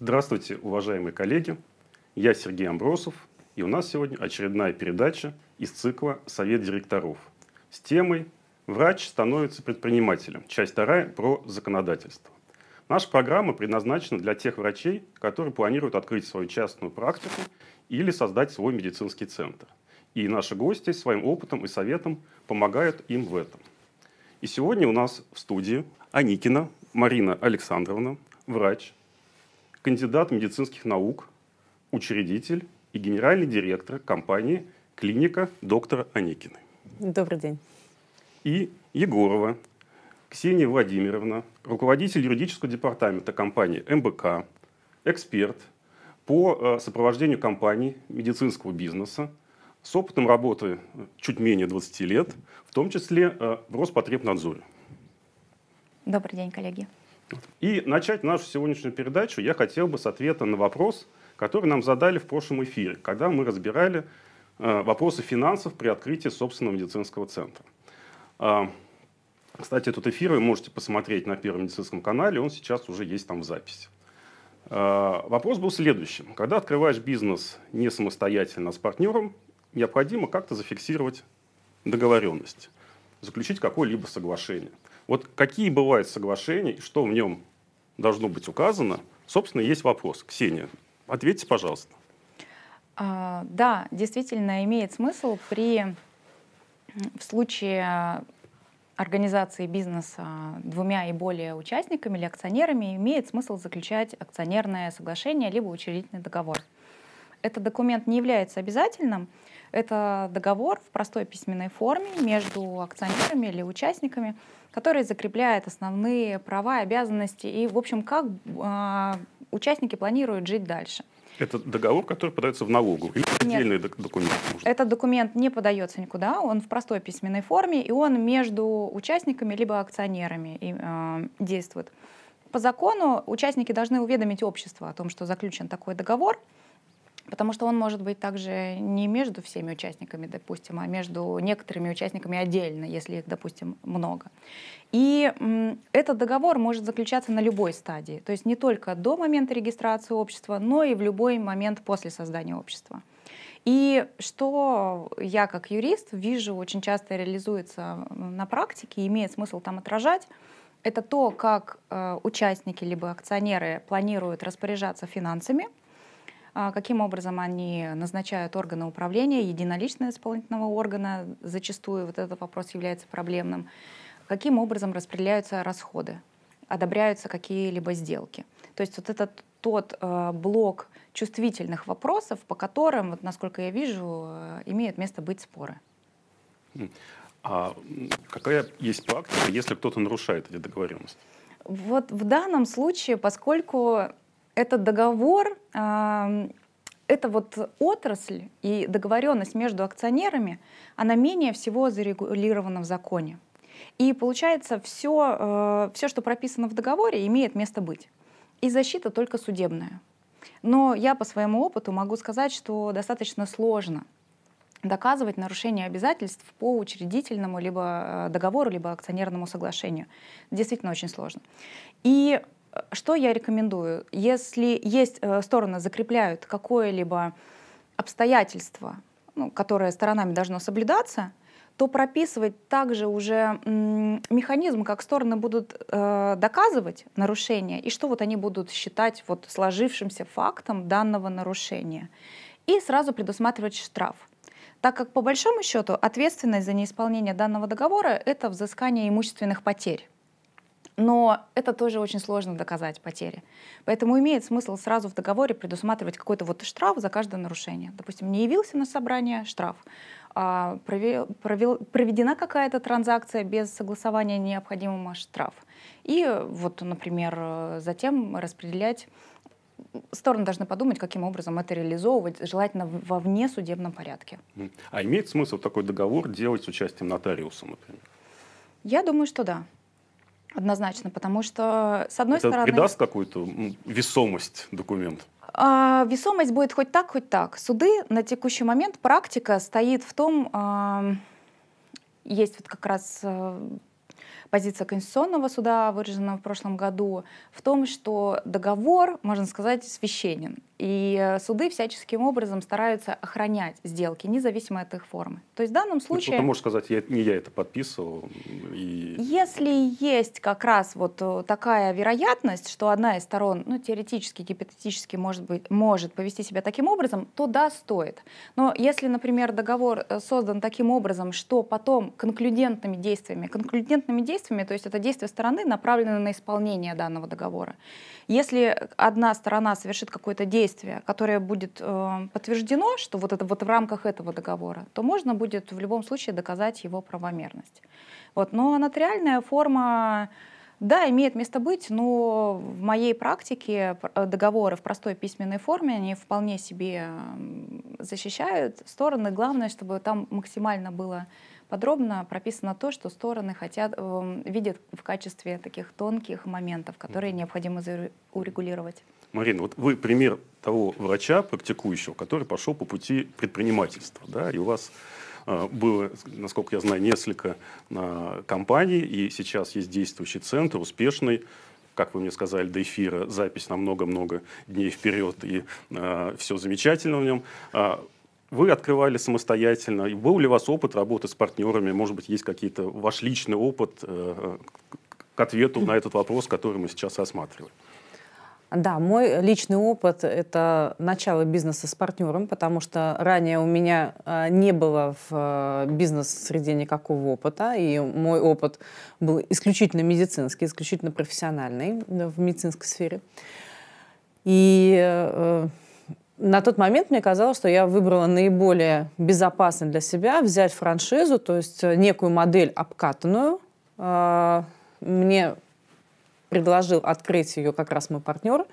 Здравствуйте, уважаемые коллеги. Я Сергей Амбросов, и у нас сегодня очередная передача из цикла «Совет директоров» с темой «Врач становится предпринимателем», часть вторая про законодательство. Наша программа предназначена для тех врачей, которые планируют открыть свою частную практику или создать свой медицинский центр. И наши гости своим опытом и советом помогают им в этом. И сегодня у нас в студии Аникина Марина Александровна, врач, кандидат медицинских наук, учредитель и генеральный директор компании «Клиника доктора Аникиной». Добрый день. И Егорова Ксения Владимировна, руководитель юридического департамента компании МБК, эксперт по э, сопровождению компаний медицинского бизнеса с опытом работы э, чуть менее 20 лет, в том числе э, в Роспотребнадзоре. Добрый день, коллеги. И начать нашу сегодняшнюю передачу я хотел бы с ответа на вопрос, который нам задали в прошлом эфире, когда мы разбирали э, вопросы финансов при открытии собственного медицинского центра. А, кстати, этот эфир вы можете посмотреть на Первом медицинском канале, он сейчас уже есть там в записи. А, вопрос был следующим. Когда открываешь бизнес не самостоятельно, а с партнером, необходимо как-то зафиксировать договоренность, заключить какое-либо соглашение – вот какие бывают соглашения, что в нем должно быть указано, собственно, есть вопрос. Ксения, ответьте, пожалуйста. А, да, действительно имеет смысл при в случае а, организации бизнеса двумя и более участниками или акционерами имеет смысл заключать акционерное соглашение либо учредительный договор. Этот документ не является обязательным, это договор в простой письменной форме между акционерами или участниками, который закрепляет основные права, обязанности и, в общем, как э, участники планируют жить дальше. Это договор, который подается в налогу? Или Нет. отдельный документ? Может? Этот документ не подается никуда, он в простой письменной форме, и он между участниками либо акционерами и, э, действует. По закону участники должны уведомить общество о том, что заключен такой договор – Потому что он может быть также не между всеми участниками, допустим, а между некоторыми участниками отдельно, если их, допустим, много. И этот договор может заключаться на любой стадии, то есть не только до момента регистрации общества, но и в любой момент после создания общества. И что я как юрист вижу, очень часто реализуется на практике, имеет смысл там отражать, это то, как э, участники либо акционеры планируют распоряжаться финансами – а каким образом они назначают органы управления, единоличного исполнительного органа, зачастую вот этот вопрос является проблемным, каким образом распределяются расходы, одобряются какие-либо сделки. То есть вот этот тот э, блок чувствительных вопросов, по которым, вот, насколько я вижу, э, имеют место быть споры. Хм. А какая есть практика, если кто-то нарушает эти договоренности? Вот в данном случае, поскольку этот договор, э, эта вот отрасль и договоренность между акционерами, она менее всего зарегулирована в законе. И получается, все, э, все, что прописано в договоре, имеет место быть. И защита только судебная. Но я по своему опыту могу сказать, что достаточно сложно доказывать нарушение обязательств по учредительному либо э, договору, либо акционерному соглашению. Действительно очень сложно. И что я рекомендую? Если есть э, стороны закрепляют какое-либо обстоятельство, ну, которое сторонами должно соблюдаться, то прописывать также уже механизм, как стороны будут э, доказывать нарушение и что вот они будут считать вот сложившимся фактом данного нарушения. И сразу предусматривать штраф. Так как по большому счету ответственность за неисполнение данного договора — это взыскание имущественных потерь. Но это тоже очень сложно доказать потери. Поэтому имеет смысл сразу в договоре предусматривать какой-то вот штраф за каждое нарушение. Допустим, не явился на собрание — штраф. А, провел, провел, проведена какая-то транзакция без согласования необходимого штраф. И вот, например, затем распределять стороны должны подумать, каким образом это реализовывать, желательно во внесудебном порядке. А имеет смысл такой договор делать с участием нотариуса, например? Я думаю, что да. Однозначно, потому что, с одной Это стороны... придаст какую-то весомость документ? А, весомость будет хоть так, хоть так. Суды на текущий момент, практика стоит в том... А, есть вот как раз э, позиция Конституционного суда, выражена в прошлом году, в том, что договор, можно сказать, священен. И э, суды всяческим образом стараются охранять сделки, независимо от их формы. То есть в данном ну, случае... Ну, ты можешь сказать, я, не я это подписывал. И... Если есть как раз вот э, такая вероятность, что одна из сторон, ну, теоретически, гипотетически, может, быть, может повести себя таким образом, то да, стоит. Но если, например, договор э, создан таким образом, что потом конклюдентными действиями, конклюдентными действиями действиями, то есть это действия стороны направлены на исполнение данного договора. Если одна сторона совершит какое-то действие, которое будет э, подтверждено, что вот это вот в рамках этого договора, то можно будет в любом случае доказать его правомерность. Вот. Но нотариальная форма да, имеет место быть, но в моей практике э, договоры в простой письменной форме, они вполне себе защищают стороны. Главное, чтобы там максимально было подробно прописано то, что стороны хотят, эм, видят в качестве таких тонких моментов, которые необходимо урегулировать. Марина, вот вы пример того врача, практикующего, который пошел по пути предпринимательства, да, и у вас э, было, насколько я знаю, несколько а, компаний, и сейчас есть действующий центр, успешный, как вы мне сказали, до эфира, запись на много-много дней вперед, и а, все замечательно в нем. А, вы открывали самостоятельно? был ли у вас опыт работы с партнерами? Может быть, есть какие-то ваш личный опыт э, к ответу на этот вопрос, который мы сейчас рассматриваем? Да, мой личный опыт – это начало бизнеса с партнером, потому что ранее у меня э, не было в э, бизнес-среде никакого опыта, и мой опыт был исключительно медицинский, исключительно профессиональный в медицинской сфере. И на тот момент мне казалось, что я выбрала наиболее безопасный для себя взять франшизу, то есть э, некую модель обкатанную. А, мне предложил открыть ее как раз мой партнер.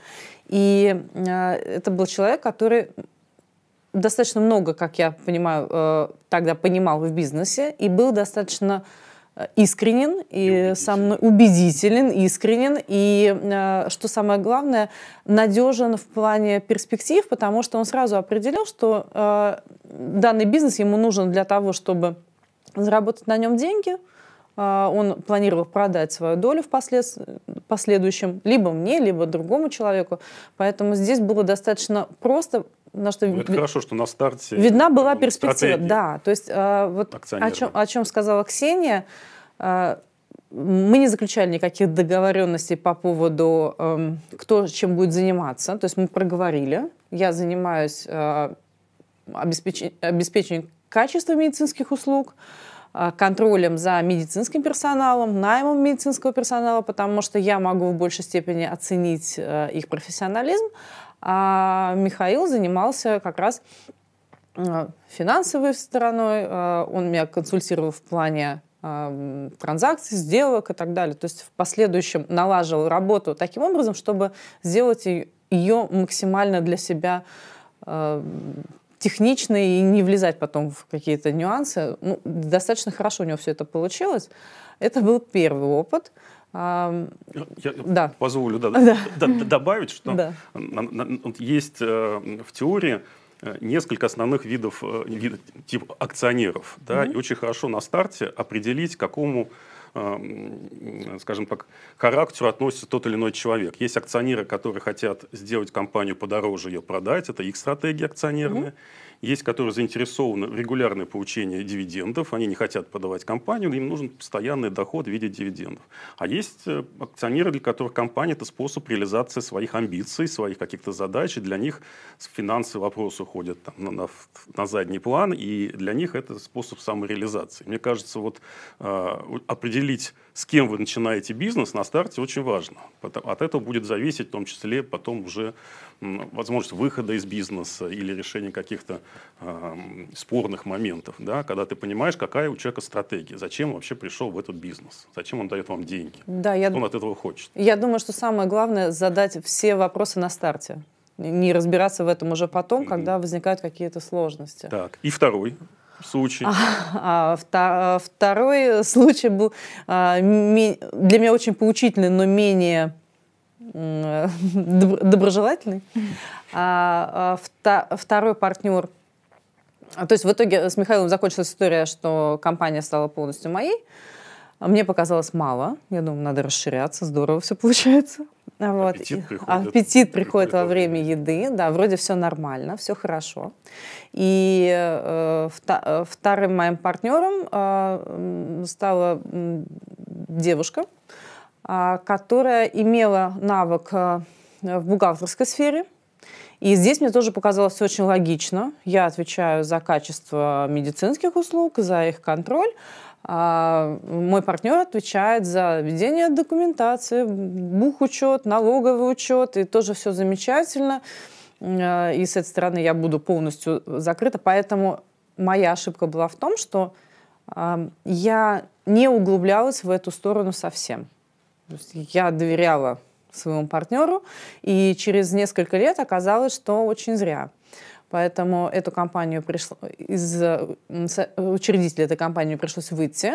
И э, это был человек, который достаточно много, как я понимаю, э, тогда понимал в бизнесе и был достаточно Э, искренен и, и убедителен. со мной убедителен, искренен и, э, что самое главное, надежен в плане перспектив, потому что он сразу определил, что э, данный бизнес ему нужен для того, чтобы заработать на нем деньги, он планировал продать свою долю в послед... последующем либо мне, либо другому человеку. Поэтому здесь было достаточно просто на что... Ну, это ви... хорошо, что на старте... Видна была перспектива, стратегия. да. То есть э, вот о чем, о чем сказала Ксения, э, мы не заключали никаких договоренностей по поводу, э, кто чем будет заниматься. То есть мы проговорили. Я занимаюсь э, а, обеспечением, обеспечением качества медицинских услуг, контролем за медицинским персоналом, наймом медицинского персонала, потому что я могу в большей степени оценить э, их профессионализм, а Михаил занимался как раз э, финансовой стороной, э, он меня консультировал в плане э, транзакций, сделок и так далее. То есть в последующем налаживал работу таким образом, чтобы сделать ее максимально для себя техничной и не влезать потом в какие-то нюансы. Ну, достаточно хорошо у него все это получилось. Это был первый опыт. Я, я позволю да, да. Да, добавить, что да. есть э, в теории э, несколько основных видов, э, видов тип акционеров. Да, угу. И очень хорошо на старте определить, какому скажем так, характеру относится тот или иной человек. Есть акционеры, которые хотят сделать компанию подороже, ее продать, это их стратегии акционерные. Угу есть, которые заинтересованы в регулярном получении дивидендов, они не хотят подавать компанию, им нужен постоянный доход в виде дивидендов. А есть э, акционеры, для которых компания – это способ реализации своих амбиций, своих каких-то задач, и для них финансы вопросы уходят там, на, на, на задний план, и для них это способ самореализации. Мне кажется, вот э, определить с кем вы начинаете бизнес на старте очень важно. От этого будет зависеть в том числе потом уже возможность выхода из бизнеса или решения каких-то э, спорных моментов, да, когда ты понимаешь, какая у человека стратегия, зачем он вообще пришел в этот бизнес, зачем он дает вам деньги, да, я что он от этого хочет. Я думаю, что самое главное задать все вопросы на старте не разбираться в этом уже потом, когда возникают какие-то сложности. Так, и второй случай? А, а, а, второй случай был а, ми, для меня очень поучительный, но менее доброжелательный. А, а, второй партнер то есть в итоге с Михаилом закончилась история, что компания стала полностью моей. А мне показалось мало. Я думаю, надо расширяться, здорово все получается. А вот. Аппетит, приходит, Аппетит приходит во время еды, да, вроде все нормально, все хорошо. И э, э вторым моим партнером э, стала девушка, э, которая имела навык э, в бухгалтерской сфере. И здесь мне тоже показалось все очень логично. Я отвечаю за качество медицинских услуг, за их контроль а мой партнер отвечает за ведение документации, бухучет, налоговый учет, и тоже все замечательно. А, и с этой стороны я буду полностью закрыта. Поэтому моя ошибка была в том, что а, я не углублялась в эту сторону совсем. я доверяла своему партнеру, и через несколько лет оказалось, что очень зря. Поэтому эту компанию пришло, из учредителя этой компании пришлось выйти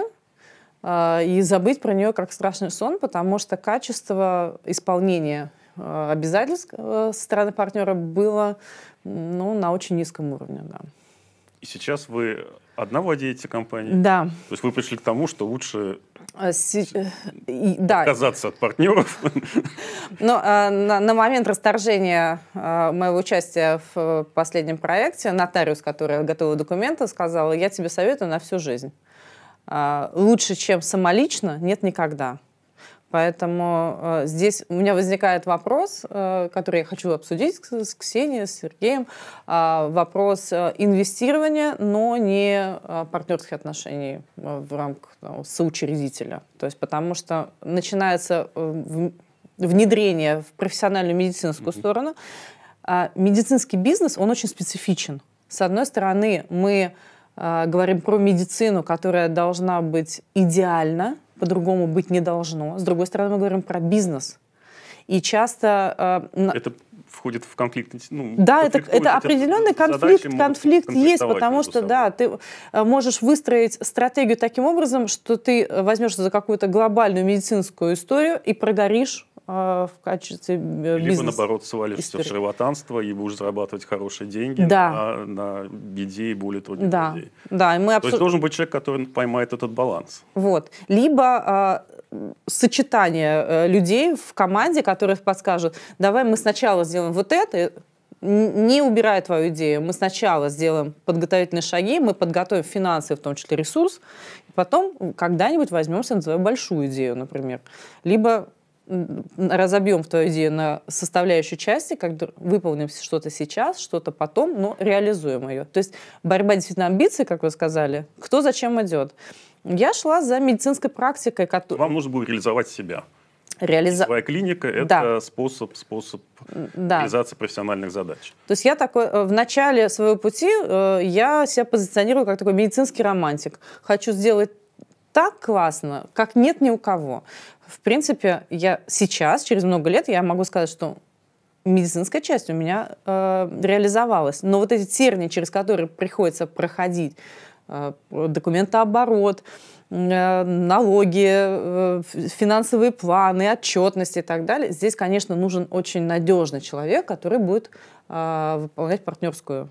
а, и забыть про нее как страшный сон, потому что качество исполнения а, обязательств э, со стороны партнера было ну, на очень низком уровне. Да. И сейчас вы одного деятеля компании. Да. То есть вы пришли к тому, что лучше а, э, да. отказаться от партнеров. Но, а, на, на момент расторжения а, моего участия в э, последнем проекте нотариус, который готовил документы, сказал, я тебе советую на всю жизнь. лучше, чем самолично, нет никогда. Поэтому э, здесь у меня возникает вопрос, э, который я хочу обсудить с, с Ксенией, с Сергеем. Э, вопрос э, инвестирования, но не э, партнерских отношений э, в рамках ну, соучредителя. То есть потому что начинается э, внедрение в профессиональную медицинскую mm-hmm. сторону. Э, медицинский бизнес, он очень специфичен. С одной стороны, мы э, говорим про медицину, которая должна быть идеальна, по-другому быть не должно. С другой стороны, мы говорим про бизнес. И часто... Э, это входит в конфликт. Ну, да, это, это определенный конфликт, конфликт есть, потому что, да, ты э, можешь выстроить стратегию таким образом, что ты э, возьмешься за какую-то глобальную медицинскую историю и прогоришь а, в качестве бизнеса. Э, Либо наоборот свалишься в шарлатанство и будешь зарабатывать хорошие деньги да. на, на беде и более трудных да. людей. Да, и мы абсу... То есть должен быть человек, который поймает этот баланс. Вот. Либо а, э, сочетание людей в команде, которые подскажут, давай мы сначала сделаем вот это, э, не убирая твою идею, мы сначала сделаем подготовительные шаги, мы подготовим финансы, в том числе ресурс, и потом когда-нибудь возьмемся за твою большую идею, например. Либо разобьем твою идею на составляющие части, как выполним что-то сейчас, что-то потом, но реализуем ее. То есть борьба действительно амбиций, как вы сказали, кто зачем идет. Я шла за медицинской практикой, которая... Вам нужно было реализовать себя. Реализа... Своя клиника – это да. способ, способ да. реализации профессиональных задач. То есть я такой, э, в начале своего пути э, я себя позиционирую как такой медицинский романтик. Хочу сделать так классно, как нет ни у кого. В принципе, я сейчас, через много лет, я могу сказать, что медицинская часть у меня э, реализовалась. Но вот эти терни, через которые приходится проходить э, документооборот, э, налоги, э, финансовые планы, отчетности и так далее, здесь, конечно, нужен очень надежный человек, который будет э, выполнять партнерскую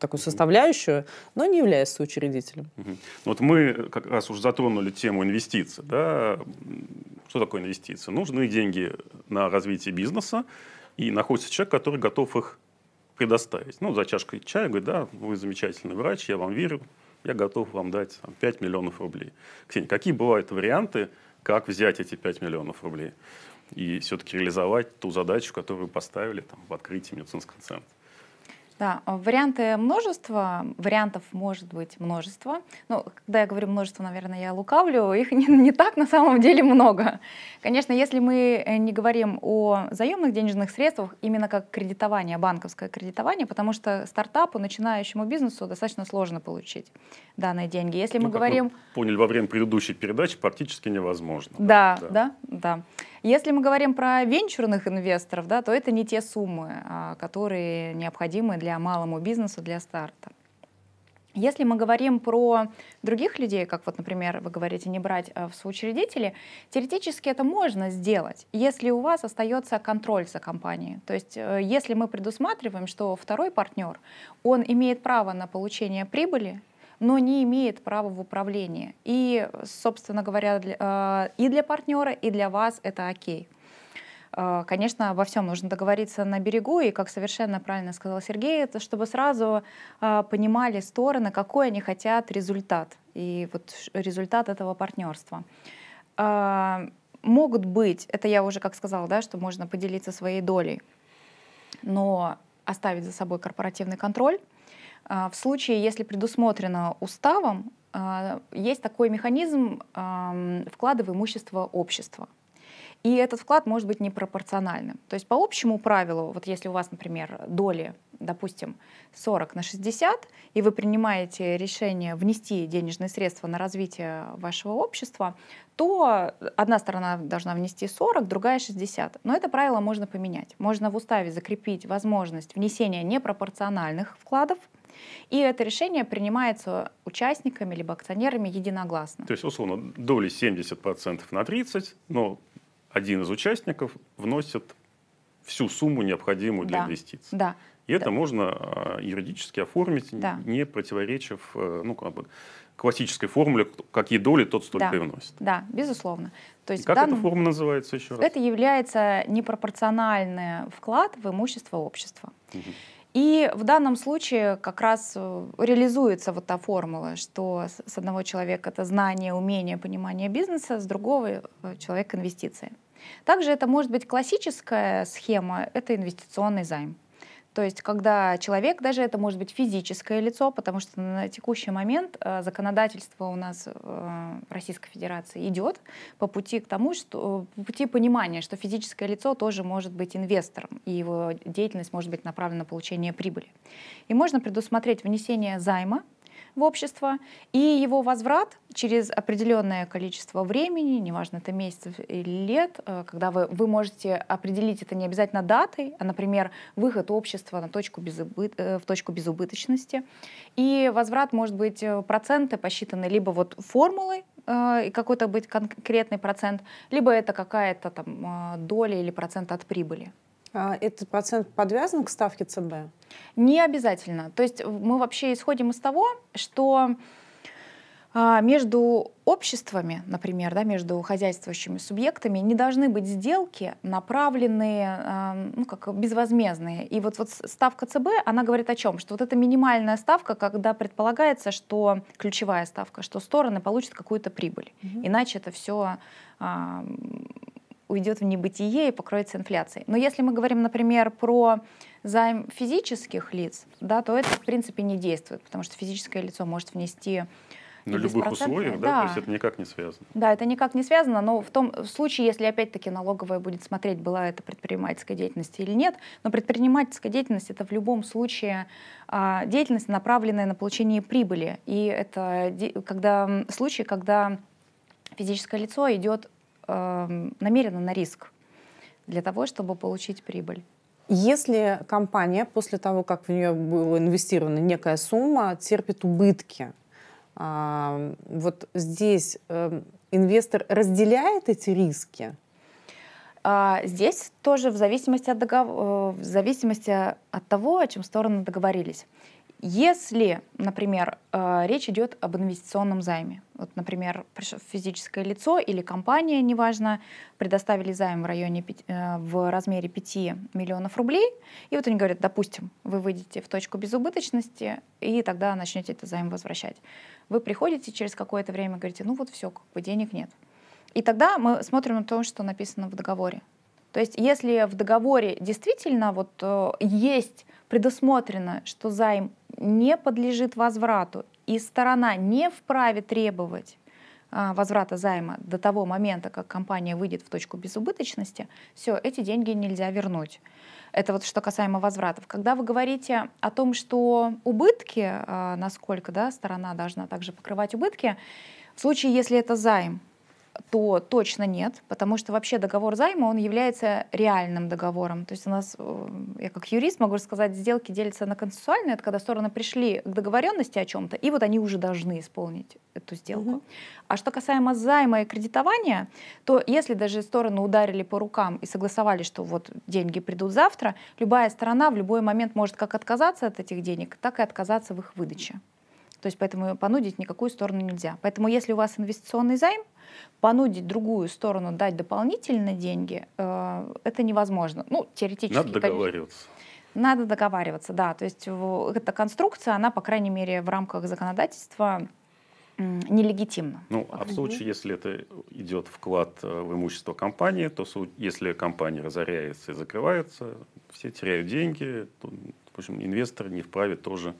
такую составляющую, но не являясь учредителем. Ну вот мы как раз уже затронули тему инвестиций. Да? Что такое инвестиции? Нужны деньги на развитие бизнеса, и находится человек, который готов их предоставить. Ну, за чашкой чая, говорит, да, вы замечательный врач, я вам верю, я готов вам дать там, 5 миллионов рублей. Ксения, какие бывают варианты, как взять эти 5 миллионов рублей и все-таки реализовать ту задачу, которую вы поставили там, в открытии медицинского центра? Да, а, варианты множество, вариантов может быть множество. Ну, когда я говорю множество, наверное, я лукавлю, их не, не так на самом деле много. Конечно, если мы э, не говорим о заемных денежных средствах, именно как кредитование, банковское кредитование, потому что стартапу, начинающему бизнесу достаточно сложно получить данные деньги. Если мы ну, говорим... Мы поняли во время предыдущей передачи, практически невозможно. Да, да, да. да. Если мы говорим про венчурных инвесторов, да, то это не те суммы, а, которые необходимы для малому бизнесу, для старта. Если мы говорим про других людей, как вот, например, вы говорите, не брать а, в соучредители, теоретически это можно сделать, если у вас остается контроль за компанией. То есть э, если мы предусматриваем, что второй партнер, он имеет право на получение прибыли но не имеет права в управлении. И, собственно говоря, для, э, и для партнера, и для вас это окей. Э, конечно, во всем нужно договориться на берегу, и, как совершенно правильно сказал Сергей, это чтобы сразу э, понимали стороны, какой они хотят результат, и вот результат этого партнерства могут быть, это я уже как сказала, да, что можно поделиться своей долей, но оставить за собой корпоративный контроль, а, в случае, если предусмотрено уставом, а, есть такой механизм вклада в имущество общества. И этот вклад может быть непропорциональным. То есть по общему правилу, вот если у вас, например, доли, допустим, 40 на 60, и вы принимаете решение внести денежные средства на развитие вашего общества, то одна сторона должна внести 40, другая 60. Но это правило можно поменять. Можно в уставе закрепить возможность внесения непропорциональных вкладов – и это решение принимается участниками либо акционерами единогласно. То есть, условно, доли 70% на 30%, но один из участников вносит всю сумму, необходимую для да. инвестиций. Да. И да. это можно а, юридически оформить, да. не противоречив э, ну, как бы, классической формуле, какие доли тот столько да. и вносит. Да, безусловно. То есть как данном... эта форма называется еще раз? Это является непропорциональный вклад в имущество общества. Угу. И в данном случае как раз э, реализуется вот та формула, что с одного человека это знание, умение, понимание бизнеса, с другого э, человека инвестиции. Также это может быть классическая схема, это инвестиционный займ. То есть, когда человек, даже это может быть физическое лицо, потому что на текущий момент э, законодательство у нас э, в Российской Федерации идет по пути к тому, что по пути понимания, что физическое лицо тоже может быть инвестором, и его деятельность может быть направлена на получение прибыли. И можно предусмотреть внесение займа в общество, и его возврат через определенное количество времени, неважно, это месяцев или лет, э, когда вы, вы можете определить это не обязательно датой, а, например, выход общества на точку безубыт, э, в точку безубыточности. И возврат может быть э, проценты посчитаны либо вот формулой, и какой-то быть конкретный процент, либо это какая-то там доля или процент от прибыли. А, этот процент подвязан к ставке ЦБ? Не обязательно. То есть мы вообще исходим из того, что а, между обществами, например, да, между хозяйствующими субъектами не должны быть сделки, направленные, а, ну, как безвозмездные. И вот, вот ставка ЦБ, она говорит о чем? Что вот эта минимальная ставка, когда предполагается, что ключевая ставка, что стороны получат какую-то прибыль. Угу. Иначе это все уйдет в небытие и покроется инфляцией. Но если мы говорим, например, про займ физических лиц, да, то это, в принципе, не действует, потому что физическое лицо может внести на любых условиях, да, да, то есть это никак не связано. Да, это никак не связано, но в том в случае, если опять-таки налоговая будет смотреть, была это предпринимательская деятельность или нет, но предпринимательская деятельность это в любом случае а, деятельность, направленная на получение прибыли, и это де, когда случай, когда физическое лицо идет э, эм, намеренно на риск для того, чтобы получить прибыль. Если компания после того, как в нее была инвестирована некая сумма, терпит убытки, э, вот здесь э, инвестор разделяет эти риски? А здесь тоже в зависимости, от догов... Э, в зависимости от того, о чем стороны договорились. Если, например, э, речь идет об инвестиционном займе, вот, например, физическое лицо или компания, неважно, предоставили займ в, районе, 5, э, в размере 5 миллионов рублей. И вот они говорят, допустим, вы выйдете в точку безубыточности, и тогда начнете этот займ возвращать. Вы приходите через какое-то время, говорите, ну вот все, как бы денег нет. И тогда мы смотрим на то, что написано в договоре. То есть, если в договоре действительно вот э, есть предусмотрено, что займ не подлежит возврату и сторона не вправе требовать а, возврата займа до того момента, как компания выйдет в точку безубыточности, все, эти деньги нельзя вернуть. Это вот что касаемо возвратов. Когда вы говорите о том, что убытки, а, насколько да, сторона должна также покрывать убытки, в случае, если это займ, то точно нет, потому что вообще договор займа, он является реальным договором. То есть у нас, э, я как юрист могу сказать, сделки делятся на консенсуальные, это когда стороны пришли к договоренности о чем-то, и вот они уже должны исполнить эту сделку. Угу. А что касаемо займа и кредитования, то если даже стороны ударили по рукам и согласовали, что вот деньги придут завтра, любая сторона в любой момент может как отказаться от этих денег, так и отказаться в их выдаче. То есть поэтому понудить никакую сторону нельзя. Поэтому если у вас инвестиционный займ, понудить другую сторону дать дополнительные деньги, э, это невозможно. Ну, теоретически. Надо договариваться. Конечно. Надо договариваться, да. То есть эта конструкция, она, по крайней мере, в рамках законодательства нелегитимно. Ну, а в случае, если это идет вклад э, в имущество компании, то если компания разоряется и закрывается, все теряют деньги, то, в общем, инвестор не вправе тоже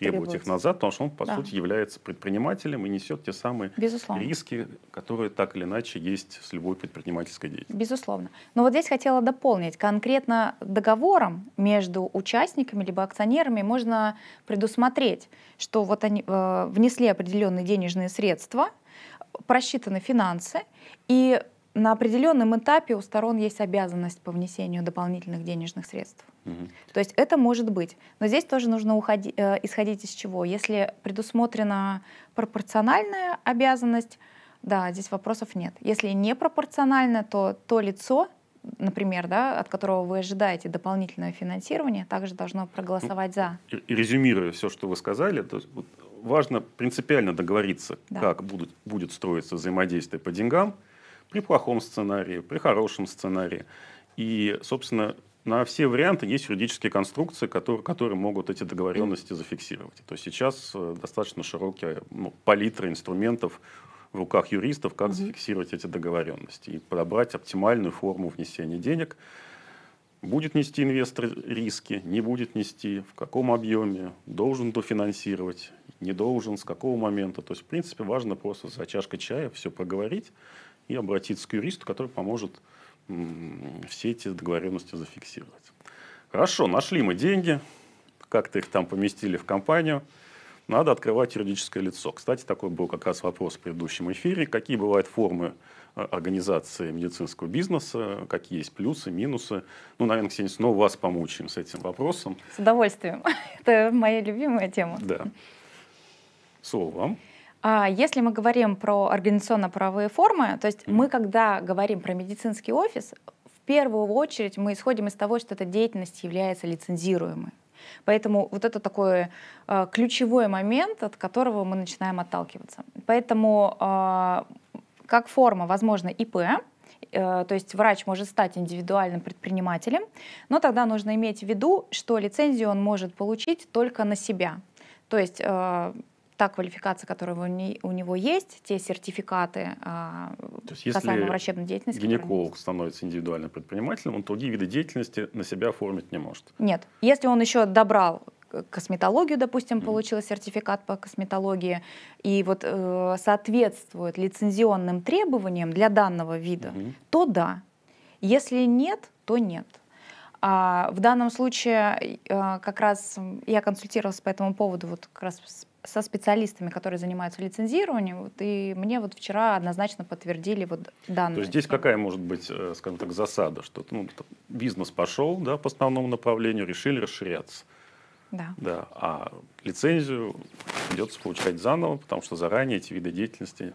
требовать их назад, потому что он, по да. сути, является предпринимателем и несет те самые Безусловно. риски, которые так или иначе есть с любой предпринимательской деятельностью. Безусловно. Но вот здесь хотела дополнить. Конкретно договором между участниками либо акционерами можно предусмотреть, что вот они э, внесли определенные денежные средства, просчитаны финансы, и на определенном этапе у сторон есть обязанность по внесению дополнительных денежных средств. Угу. То есть это может быть. Но здесь тоже нужно уходи, э, исходить из чего. Если предусмотрена пропорциональная обязанность, да, здесь вопросов нет. Если не пропорционально, то то лицо, например, да, от которого вы ожидаете дополнительное финансирование, также должно проголосовать ну, за. Резюмируя все, что вы сказали, то важно принципиально договориться, да. как будут, будет строиться взаимодействие по деньгам при плохом сценарии, при хорошем сценарии. И, собственно, на все варианты есть юридические конструкции, которые, которые могут эти договоренности зафиксировать. То есть сейчас э, достаточно широкая ну, палитра инструментов в руках юристов, как угу. зафиксировать эти договоренности и подобрать оптимальную форму внесения денег. Будет нести инвестор риски, не будет нести, в каком объеме, должен дофинансировать, не должен, с какого момента. То есть, в принципе, важно просто за чашкой чая все поговорить и обратиться к юристу, который поможет все эти договоренности зафиксировать. Хорошо, нашли мы деньги, как-то их там поместили в компанию, надо открывать юридическое лицо. Кстати, такой был как раз вопрос в предыдущем эфире. Какие бывают формы а, организации медицинского бизнеса, какие есть плюсы, минусы. Ну, наверное, Ксения, снова вас помучаем с этим вопросом. С удовольствием. Это моя любимая тема. Да. Слово вам. А, если мы говорим про организационно-правовые формы, то есть mm. мы, когда говорим про медицинский офис, в первую очередь мы исходим из того, что эта деятельность является лицензируемой. Поэтому вот это такой э, ключевой момент, от которого мы начинаем отталкиваться. Поэтому э, как форма, возможно, ИП, э, то есть врач может стать индивидуальным предпринимателем, но тогда нужно иметь в виду, что лицензию он может получить только на себя. То есть э, та квалификация, которая у него есть, те сертификаты а, То касаемо врачебной деятельности. гинеколог становится индивидуальным предпринимателем, он другие виды деятельности на себя оформить не может? Нет. Если он еще добрал косметологию, допустим, mm. получила сертификат по косметологии и вот э, соответствует лицензионным требованиям для данного вида, mm-hmm. то да. Если нет, то нет. А в данном случае э, как раз я консультировалась по этому поводу вот как раз с со специалистами, которые занимаются лицензированием, вот, и мне вот вчера однозначно подтвердили вот данные. То есть здесь какая может быть, э, скажем так, засада, что ну, бизнес пошел да, по основному направлению, решили расширяться. Да. да. А лицензию придется получать заново, потому что заранее эти виды деятельности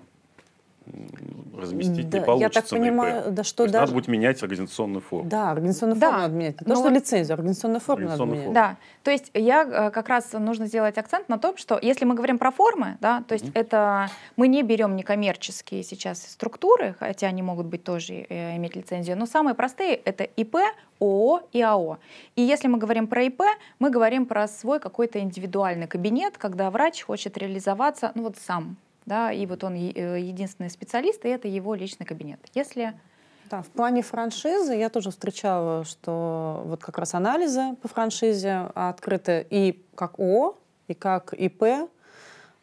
разместить да, не получится. Я так понимаю, да, что То даже... надо будет менять организационную форму. Да, организационную да, форму надо менять. Не то, что лицензию, организационную форму организационную надо менять. Форму. Да, то есть я э, как раз нужно сделать акцент на том, что если мы говорим про формы, да, то есть mm-hmm. это мы не берем некоммерческие сейчас структуры, хотя они могут быть тоже э, иметь лицензию, но самые простые это ИП, ООО и АО. А и если мы говорим про ИП, мы говорим про свой какой-то индивидуальный кабинет, когда врач хочет реализоваться, ну вот сам да, и вот он э, единственный специалист, и это его личный кабинет. Если да, в плане франшизы я тоже встречала, что вот как раз анализы по франшизе открыты и как ООО, и как ИП,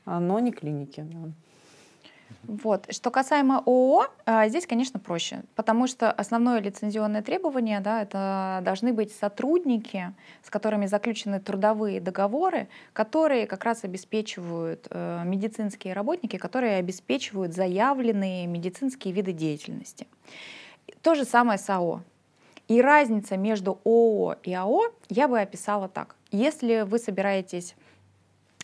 а, но не клиники. Да. Вот. Что касаемо ООО, а, здесь, конечно, проще, потому что основное лицензионное требование да, это должны быть сотрудники, с которыми заключены трудовые договоры, которые как раз обеспечивают э, медицинские работники, которые обеспечивают заявленные медицинские виды деятельности. То же самое с АО. И разница между ООО и АО я бы описала так. Если вы собираетесь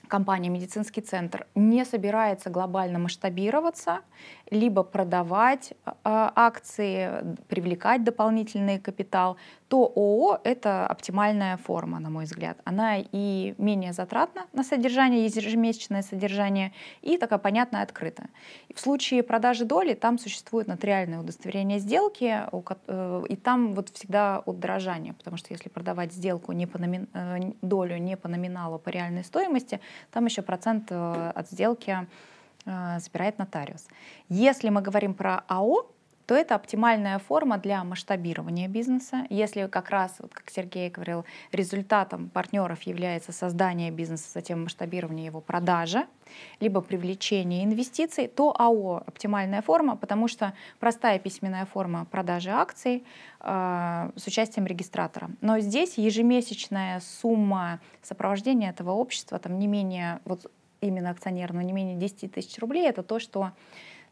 компания «Медицинский центр» не собирается глобально масштабироваться либо продавать а, акции, привлекать дополнительный капитал, то ООО – это оптимальная форма, на мой взгляд. Она и менее затратна на содержание, ежемесячное содержание, и такая понятная открытая. И в случае продажи доли там существует нотариальное удостоверение сделки, э, и там вот всегда от дорожания, потому что если продавать сделку не по номин... Э, долю не по номиналу, а по реальной стоимости, там еще процент э, от сделки а, забирает нотариус. Если мы говорим про АО, то это оптимальная форма для масштабирования бизнеса. Если как раз, вот как Сергей говорил, результатом партнеров является создание бизнеса, затем масштабирование его продажа, либо привлечение инвестиций, то АО оптимальная форма, потому что простая письменная форма продажи акций э, с участием регистратора. Но здесь ежемесячная сумма сопровождения этого общества там не менее вот именно акционер, но не менее 10 тысяч рублей, это то, что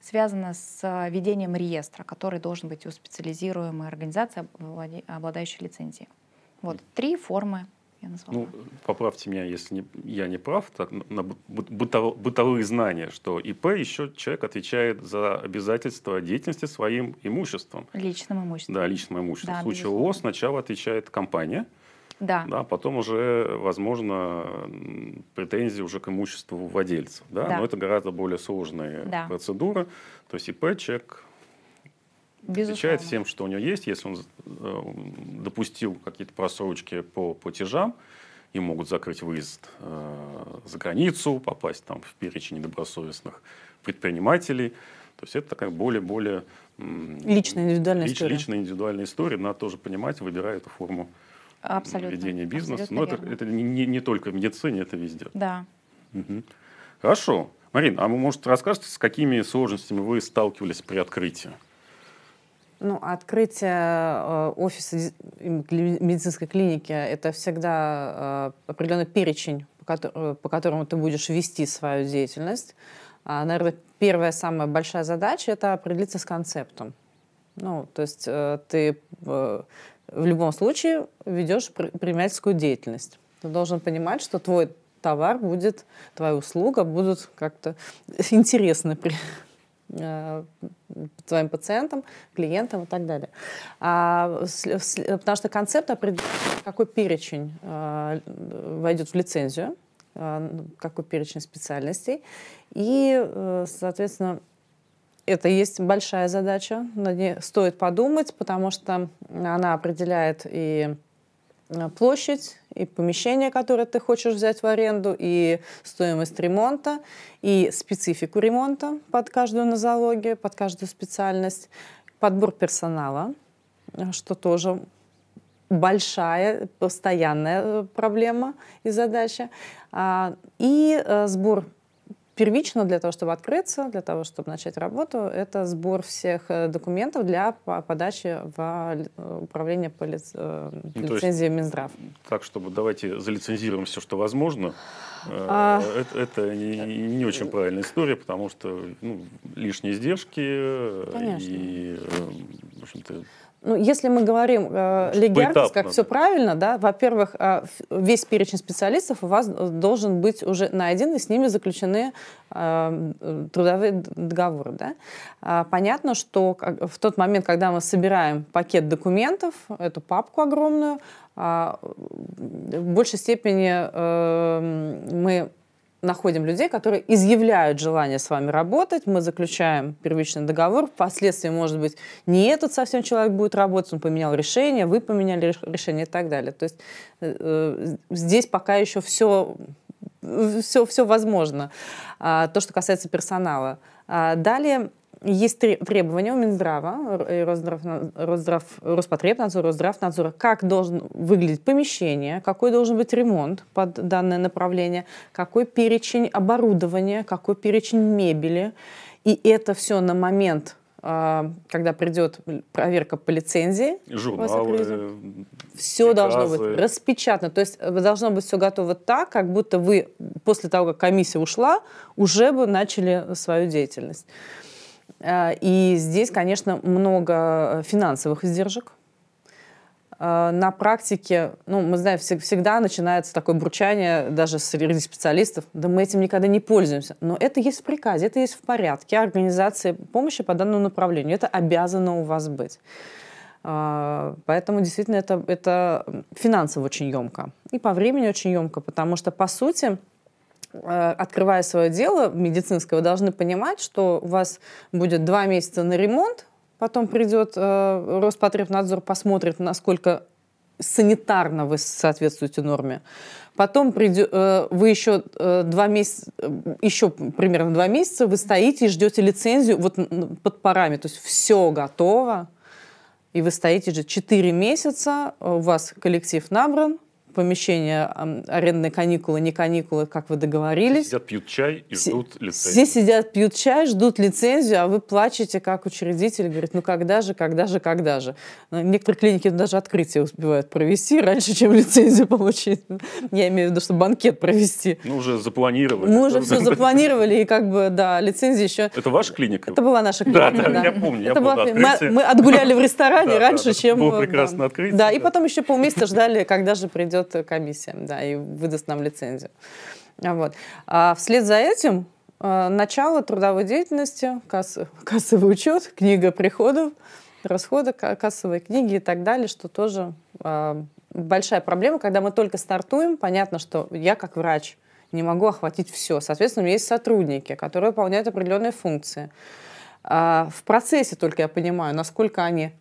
связано с э, ведением реестра, который должен быть у специализируемой организации, обладающей лицензией. Вот три формы я назвала. Ну, поправьте меня, если не, я не прав, так, на бытово, бытовые знания, что ИП еще человек отвечает за обязательства деятельности своим имуществом. Личным имуществом. Да, личным имуществом. Да, В случае ООО сначала отвечает компания, да. да. Потом уже, возможно, претензии уже к имуществу владельца. Да? да. Но это гораздо более сложная да. процедура. То есть ИП человек Безусловно. отвечает всем, что у него есть. Если он э, допустил какие-то просрочки по платежам, им могут закрыть выезд э, за границу, попасть там в перечень недобросовестных предпринимателей. То есть это такая более-более... Личная индивидуальная лич, история. Личная индивидуальная история. Надо тоже понимать, выбирая эту форму Абсолютно. ведения бизнеса. Абсолютно ну, Но это, верно. это не, не, не только в медицине, это везде. Да. Угу. Хорошо. Марина, а вы, может, расскажете, с какими сложностями вы сталкивались при открытии? Ну, открытие э, офиса медицинской клиники – это всегда э, определенный перечень, э, по которому ты будешь вести свою деятельность. А, Наверное, первая самая большая задача – это определиться с концептом. Ну, то есть ты в любом случае ведешь предпринимательскую деятельность. Ты должен понимать, что твой товар будет, твоя услуга будут как-то интересны при, э, твоим пациентам, клиентам и так далее. А, потому что концепт определяет, какой перечень а, войдет в лицензию, а, какой перечень специальностей. И, соответственно, это есть большая задача, над ней стоит подумать, потому что она определяет и э, площадь, и помещение, которое ты хочешь взять в аренду, и стоимость ремонта, и специфику ремонта под каждую нозологию, под каждую специальность, подбор персонала, что тоже большая, постоянная э, проблема и задача, а, и э, сбор первично для того, чтобы открыться, для того, чтобы начать работу, это сбор всех э, документов для подачи в э, управление по лиц... Э, ну, лицензии Минздрав. Так, чтобы давайте залицензируем все, что возможно. А... Это, это не, не очень правильная история, потому что ну, лишние издержки Конечно. и, в общем-то, ну, если мы говорим э, легиардис, как все правильно, да, во-первых, э, весь перечень специалистов у вас э, должен быть уже найден, и с ними заключены э, трудовые договоры. Да? А, понятно, что как, в тот момент, когда мы собираем пакет документов, эту папку огромную, э, в большей степени э, мы находим людей, которые изъявляют желание с вами работать, мы заключаем первичный договор, впоследствии, может быть, не этот совсем человек будет работать, он поменял решение, вы поменяли решение и так далее. То есть э, э здесь пока еще все, все, все возможно. А, то, что касается персонала. А, далее есть требования у Минздрава, Росздрав, Росздрав, Роспотребнадзора, Росздравнадзора, как должен выглядеть помещение, какой должен быть ремонт под данное направление, какой перечень оборудования, какой перечень мебели. И это все на момент а, когда придет проверка по лицензии, журналы, все приказы. должно быть распечатано. То есть э, должно быть все готово так, как будто вы после того, как комиссия ушла, уже бы начали свою деятельность. Э, и здесь, конечно, много э, финансовых издержек. Э, на практике, ну, мы знаем, всегда начинается такое бурчание даже среди специалистов, да мы этим никогда не пользуемся. Но это есть в приказе, это есть в порядке организации помощи по данному направлению. Это обязано у вас быть. Поэтому действительно это, это финансово очень емко. И по времени очень емко, потому что, по сути, Э, открывая свое дело медицинское, вы должны понимать, что у вас будет два месяца на ремонт, потом придет э, Роспотребнадзор, посмотрит, насколько санитарно вы соответствуете норме. Потом придет, э, вы еще два месяца, еще примерно два месяца вы стоите и ждете лицензию вот под парами, то есть все готово, и вы стоите же четыре месяца, у вас коллектив набран, помещение арендные каникулы, не каникулы, как вы договорились. Здесь сидят, пьют чай и ждут лицензию. здесь сидят, пьют чай, ждут лицензию, а вы плачете как учредитель, говорит, ну когда же, когда же, когда же. Ну, некоторые клиники даже открытие успевают провести раньше, чем лицензию получить. Я имею в виду, чтобы банкет провести. мы ну, уже запланировали. Мы уже все запланировали, и как бы, да, лицензия еще... Это ваша клиника? Это была наша клиника, да. да. Я помню, я была... мы, мы отгуляли в ресторане раньше, чем... Было прекрасное открытие. Да, и потом еще полмесяца ждали, когда же придет придет комиссия, да, и выдаст нам лицензию. Вот. А вслед за этим э, начало трудовой деятельности, касс, кассовый учет, книга приходов, расходы, кассовые книги и так далее, что тоже э, большая проблема. Когда мы только стартуем, понятно, что я как врач не могу охватить все. Соответственно, у меня есть сотрудники, которые выполняют определенные функции. Э, в процессе только я понимаю, насколько они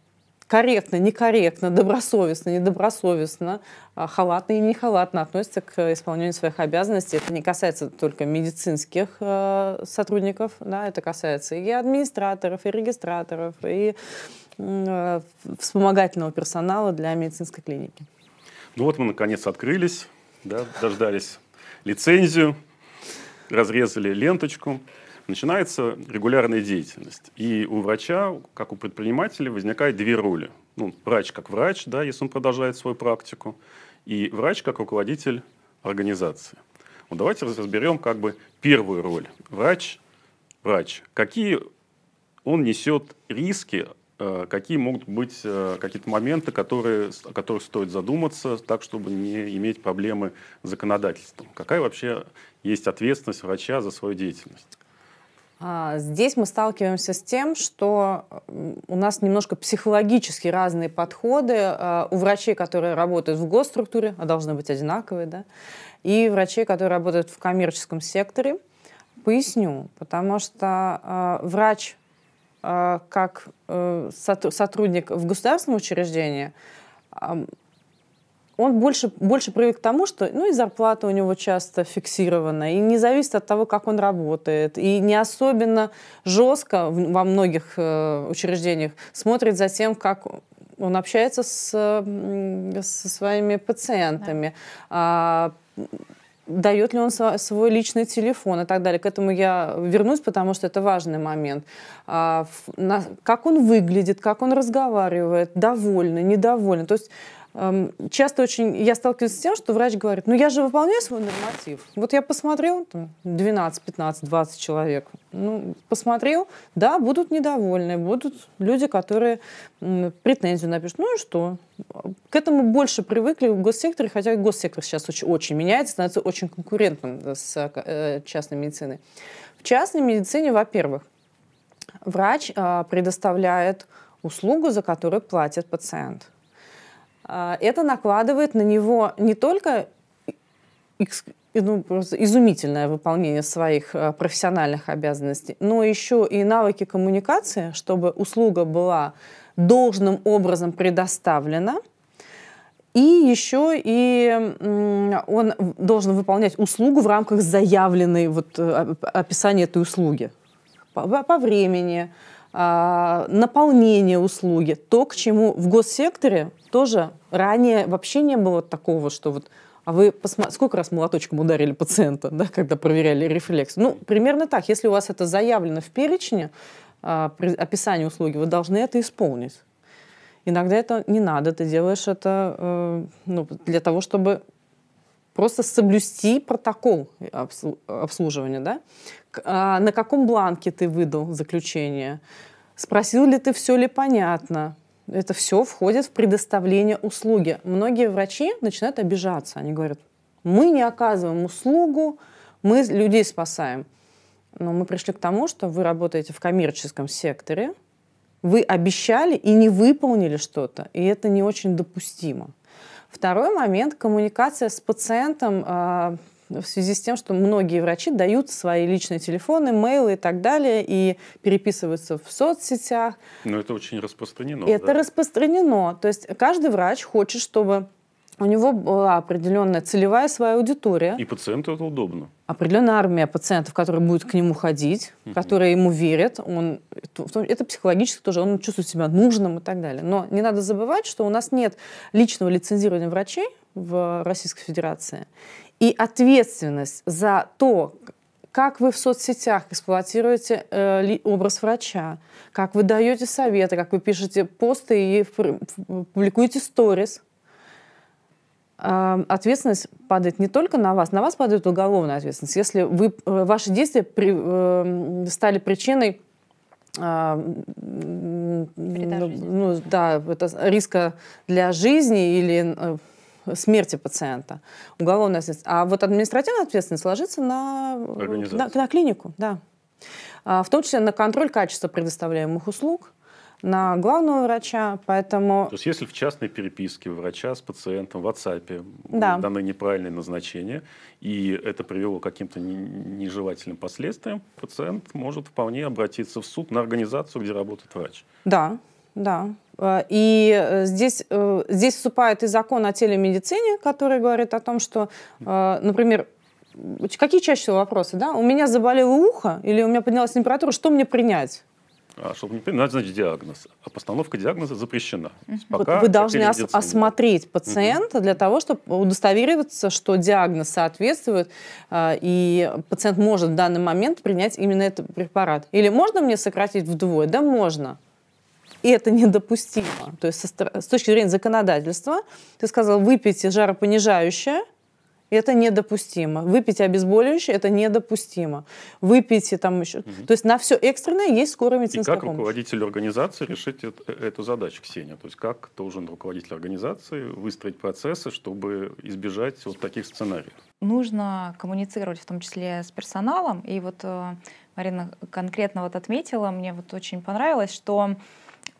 корректно, некорректно, добросовестно, недобросовестно, а, халатно и нехалатно относятся к исполнению своих обязанностей. Это не касается только медицинских э, сотрудников, да, это касается и администраторов, и регистраторов, и э, вспомогательного персонала для медицинской клиники. Ну вот мы наконец открылись, да, дождались лицензию, разрезали ленточку начинается регулярная деятельность. И у врача, как у предпринимателя, возникает две роли. Ну, врач как врач, да, если он продолжает свою практику, и врач как руководитель организации. Ну, давайте разберем как бы первую роль. Врач, врач. Какие он несет риски, э, какие могут быть э, какие-то моменты, которые, о которых стоит задуматься, так, чтобы не иметь проблемы с законодательством? Какая вообще есть ответственность врача за свою деятельность? А, здесь мы сталкиваемся с тем, что у нас немножко психологически разные подходы а, у врачей, которые работают в госструктуре, а должны быть одинаковые, да, и врачей, которые работают в коммерческом секторе. Поясню, потому что а, врач как э, сотрудник в государственном учреждении он больше, больше привык к тому, что ну, и зарплата у него часто фиксирована, и не зависит от того, как он работает, и не особенно жестко во многих э, учреждениях смотрит за тем, как он общается с, со своими пациентами. Да. А, дает ли он свой личный телефон и так далее. К этому я вернусь, потому что это важный момент. А, как он выглядит, как он разговаривает, довольный, недовольный. То есть часто очень я сталкиваюсь с тем, что врач говорит, ну я же выполняю свой норматив. Вот я посмотрел, там, 12, 15, 20 человек. Ну, посмотрел, да, будут недовольны, будут люди, которые претензию напишут. Ну и что? К этому больше привыкли в госсекторе, хотя госсектор сейчас очень, очень меняется, становится очень конкурентным с э, э, частной медициной. В частной медицине, во-первых, врач а, предоставляет услугу, за которую платит пациент – а, это накладывает на него не только ну, просто изумительное выполнение своих а, профессиональных обязанностей, но еще и навыки коммуникации, чтобы услуга была должным образом предоставлена, и еще и он должен выполнять услугу в рамках заявленной вот э, описания этой услуги по, по времени, а, наполнение услуги, то, к чему в госсекторе тоже ранее вообще не было такого, что вот а вы посмотри, сколько раз молоточком ударили пациента, да, когда проверяли рефлекс? Ну, примерно так. Если у вас это заявлено в перечне э, а, описания услуги, вы должны это исполнить. Иногда это не надо, ты делаешь это э, ну, для того, чтобы просто соблюсти протокол обслуживания, да? А, на каком бланке ты выдал заключение? Спросил ли ты, все ли понятно? Это все входит в предоставление услуги. Многие врачи начинают обижаться. Они говорят, мы не оказываем услугу, мы людей спасаем. Но мы пришли к тому, что вы работаете в коммерческом секторе, вы обещали и не выполнили что-то, и это не очень допустимо. Второй момент – коммуникация с пациентом а, в связи с тем, что многие врачи дают свои личные телефоны, мейлы и так далее, и переписываются в соцсетях. Но это очень распространено. Это да? распространено. То есть каждый врач хочет, чтобы у него была определенная целевая своя аудитория. И пациенту это удобно. Определенная армия пациентов, которые будут к нему ходить, угу. которые ему верят. Он, это, психологически тоже, он чувствует себя нужным и так далее. Но не надо забывать, что у нас нет личного лицензирования врачей в Российской Федерации. И ответственность за то, как вы в соцсетях эксплуатируете э, образ врача, как вы даете советы, как вы пишете посты и публикуете сторис – ответственность падает не только на вас, на вас падает уголовная ответственность. Если вы, э, ваши действия при, эм, стали причиной ну, да, это риска для жизни или э, смерти пациента, уголовная ответственность. А вот административная ответственность ложится на, э, на, на клинику, да. А, в том числе на контроль качества предоставляемых услуг, на главного врача, поэтому... То есть если в частной переписке врача с пациентом в WhatsApp да. даны неправильные назначения, и это привело к каким-то нежелательным последствиям, пациент может вполне обратиться в суд на организацию, где работает врач. Да, да. Э, и э, здесь, э, здесь вступает и закон о телемедицине, который говорит о том, что, например, какие чаще всего вопросы, да? У меня заболело ухо или у меня поднялась температура, что мне принять? А чтобы не понимать, значит диагноз. А постановка диагноза запрещена. Пока Вы должны ос- осмотреть пациента угу. для того, чтобы удостовериться, что диагноз соответствует, а, и пациент может в данный момент принять именно этот препарат. Или можно мне сократить вдвое? Да, можно. И это недопустимо. То есть с точки зрения законодательства, ты сказал, выпейте жаропонижающее – это недопустимо. Выпить обезболивающее – это недопустимо. Выпейте там еще. Угу. То есть на все экстренное есть скорая медицинская помощь. И как руководитель организации решить эту задачу, Ксения? То есть как должен руководитель организации выстроить процессы, чтобы избежать вот таких сценариев? Нужно коммуницировать в том числе с персоналом. И вот э, Марина конкретно вот отметила, мне вот очень понравилось, что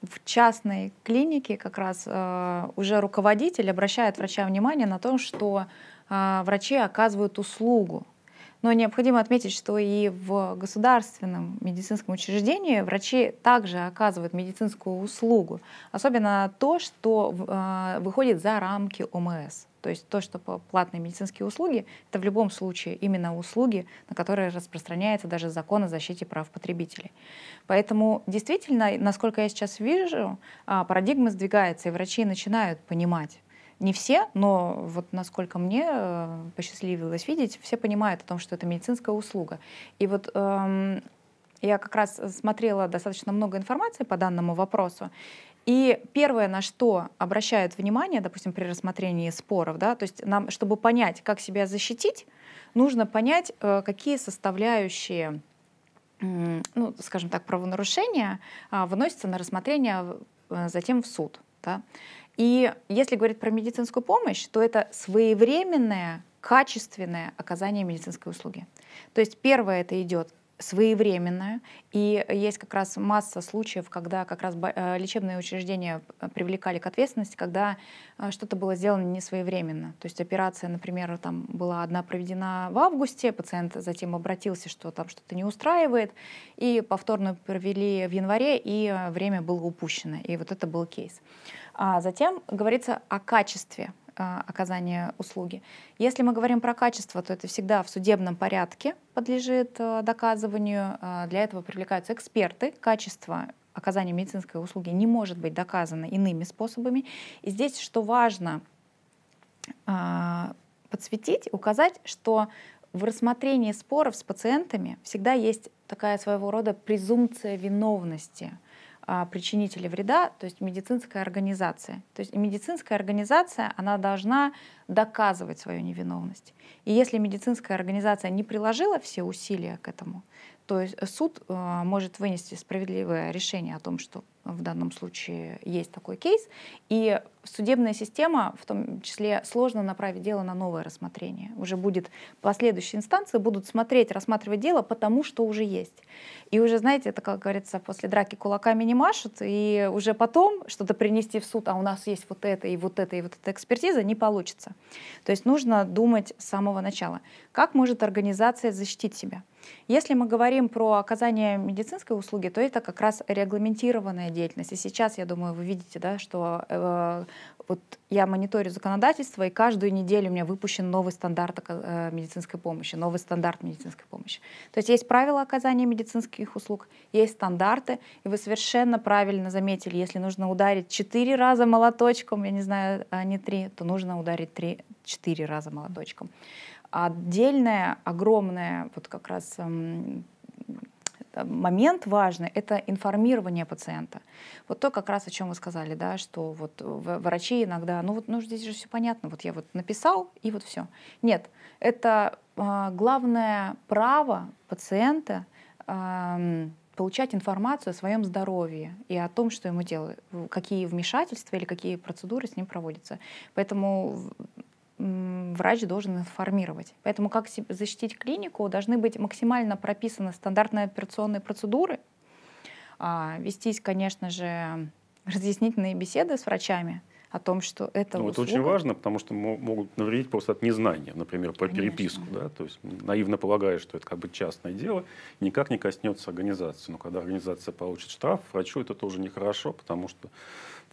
в частной клинике как раз э, уже руководитель обращает врача внимание на то, что а, врачи оказывают услугу. Но необходимо отметить, что и в государственном медицинском учреждении врачи также оказывают медицинскую услугу, особенно то, что а, выходит за рамки ОМС. То есть то, что платные медицинские услуги, это в любом случае именно услуги, на которые распространяется даже закон о защите прав потребителей. Поэтому действительно, насколько я сейчас вижу, а, парадигма сдвигается, и врачи начинают понимать, не все, но вот насколько мне э, посчастливилось видеть, все понимают о том, что это медицинская услуга. И вот эм, я как раз смотрела достаточно много информации по данному вопросу. И первое, на что обращают внимание, допустим, при рассмотрении споров, да, то есть нам, чтобы понять, как себя защитить, нужно понять, э, какие составляющие ну, скажем так, правонарушения э, выносятся на рассмотрение э, затем в суд. Да? И если говорить про медицинскую помощь, то это своевременное, качественное оказание медицинской услуги. То есть первое это идет своевременное, И есть как раз масса случаев, когда как раз э, лечебные учреждения э, привлекали к ответственности, когда э, что-то было сделано не своевременно. То есть операция, например, там была одна проведена в августе, пациент затем обратился, что там что-то не устраивает, и повторно провели в январе, и время было упущено. И вот это был кейс. А затем говорится о качестве а, оказания услуги. Если мы говорим про качество, то это всегда в судебном порядке подлежит э, доказыванию. А, для этого привлекаются эксперты. Качество оказания медицинской услуги не может быть доказано иными способами. И здесь, что важно а, подсветить, указать, что в рассмотрении споров с пациентами всегда есть такая своего рода презумпция виновности – а, причинителя вреда, то есть медицинская организация. То есть медицинская организация, она должна доказывать свою невиновность. И если медицинская организация не приложила все усилия к этому, то есть э, суд э, может вынести справедливое решение о том, что в данном случае есть такой кейс, и судебная система, в том числе, сложно направить дело на новое рассмотрение. Уже будет последующие инстанции будут смотреть, рассматривать дело, потому что уже есть. И уже, знаете, это, как говорится, после драки кулаками не машут, и уже потом что-то принести в суд, а у нас есть вот это и вот это и вот эта экспертиза, не получится. То есть нужно думать с самого начала, как может организация защитить себя. Если мы говорим про оказание медицинской услуги, то это как раз регламентированная деятельность. И сейчас, я думаю, вы видите, да, что э, вот я мониторю законодательство, и каждую неделю у меня выпущен новый стандарт э, медицинской помощи, новый стандарт медицинской помощи. То есть есть правила оказания медицинских услуг, есть стандарты, и вы совершенно правильно заметили, если нужно ударить четыре раза молоточком, я не знаю, а не три, то нужно ударить три, четыре раза молоточком. Отдельная, огромная, вот как раз эм, момент важный — это информирование пациента. Вот то как раз, о чем вы сказали, да, что вот врачи иногда, ну вот ну, здесь же все понятно, вот я вот написал, и вот все. Нет, это э, главное право пациента э, получать информацию о своем здоровье и о том, что ему делают, какие вмешательства или какие процедуры с ним проводятся. Поэтому врач должен информировать. Поэтому как защитить клинику, должны быть максимально прописаны стандартные операционные процедуры, а, вестись, конечно же, разъяснительные беседы с врачами, о том, что это ну, услуга... Это очень важно, потому что могут навредить просто от незнания, например, по Конечно. переписку. Да? То есть наивно полагая, что это как бы частное дело, никак не коснется организации. Но когда организация получит штраф, врачу это тоже нехорошо, потому что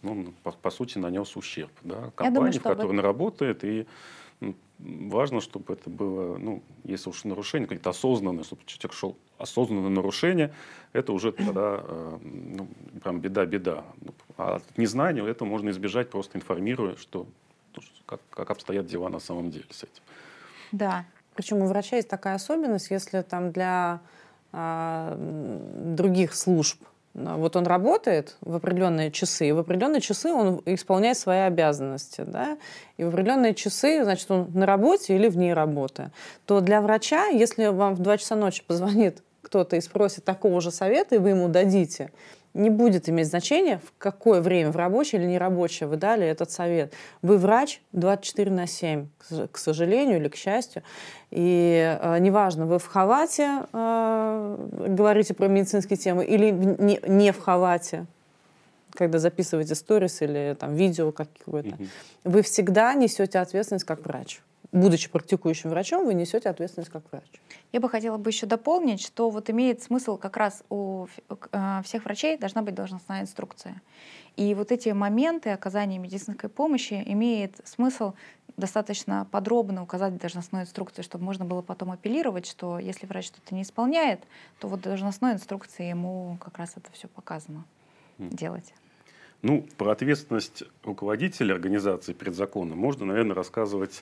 ну, по, по сути, нанес ущерб да, компании, думаю, в которой он работает. И важно, чтобы это было, ну, если уж нарушение, какое-то осознанное, чтобы человек шел осознанное нарушение, это уже тогда э, ну, прям беда-беда. А от незнания это можно избежать, просто информируя, что, как, как обстоят дела на самом деле с этим. Да. Причем у врача есть такая особенность, если там для э, других служб а, вот он работает в определенные часы, и в определенные часы он исполняет свои обязанности, да, и в определенные часы, значит, он на работе или вне работы, то для врача, если вам в 2 часа ночи позвонит кто-то и спросит такого же совета, и вы ему дадите, не будет иметь значения, в какое время, в рабочее или нерабочее, вы дали этот совет. Вы врач 24 на 7, к сожалению или к счастью. И э, неважно, вы в халате э, говорите про медицинские темы или не, не в халате, когда записываете сторис или там видео какое-то, mm-hmm. вы всегда несете ответственность как врач будучи практикующим врачом, вы несете ответственность как врач. Я бы хотела бы еще дополнить, что вот имеет смысл как раз у э, э, всех врачей должна быть должностная инструкция. И вот эти моменты оказания медицинской помощи имеет смысл достаточно подробно указать должностной инструкции, чтобы можно было потом апеллировать, что если врач что-то не исполняет, то вот должностной инструкции ему как раз это все показано хм. делать. Ну, про ответственность руководителя организации перед законом можно, наверное, рассказывать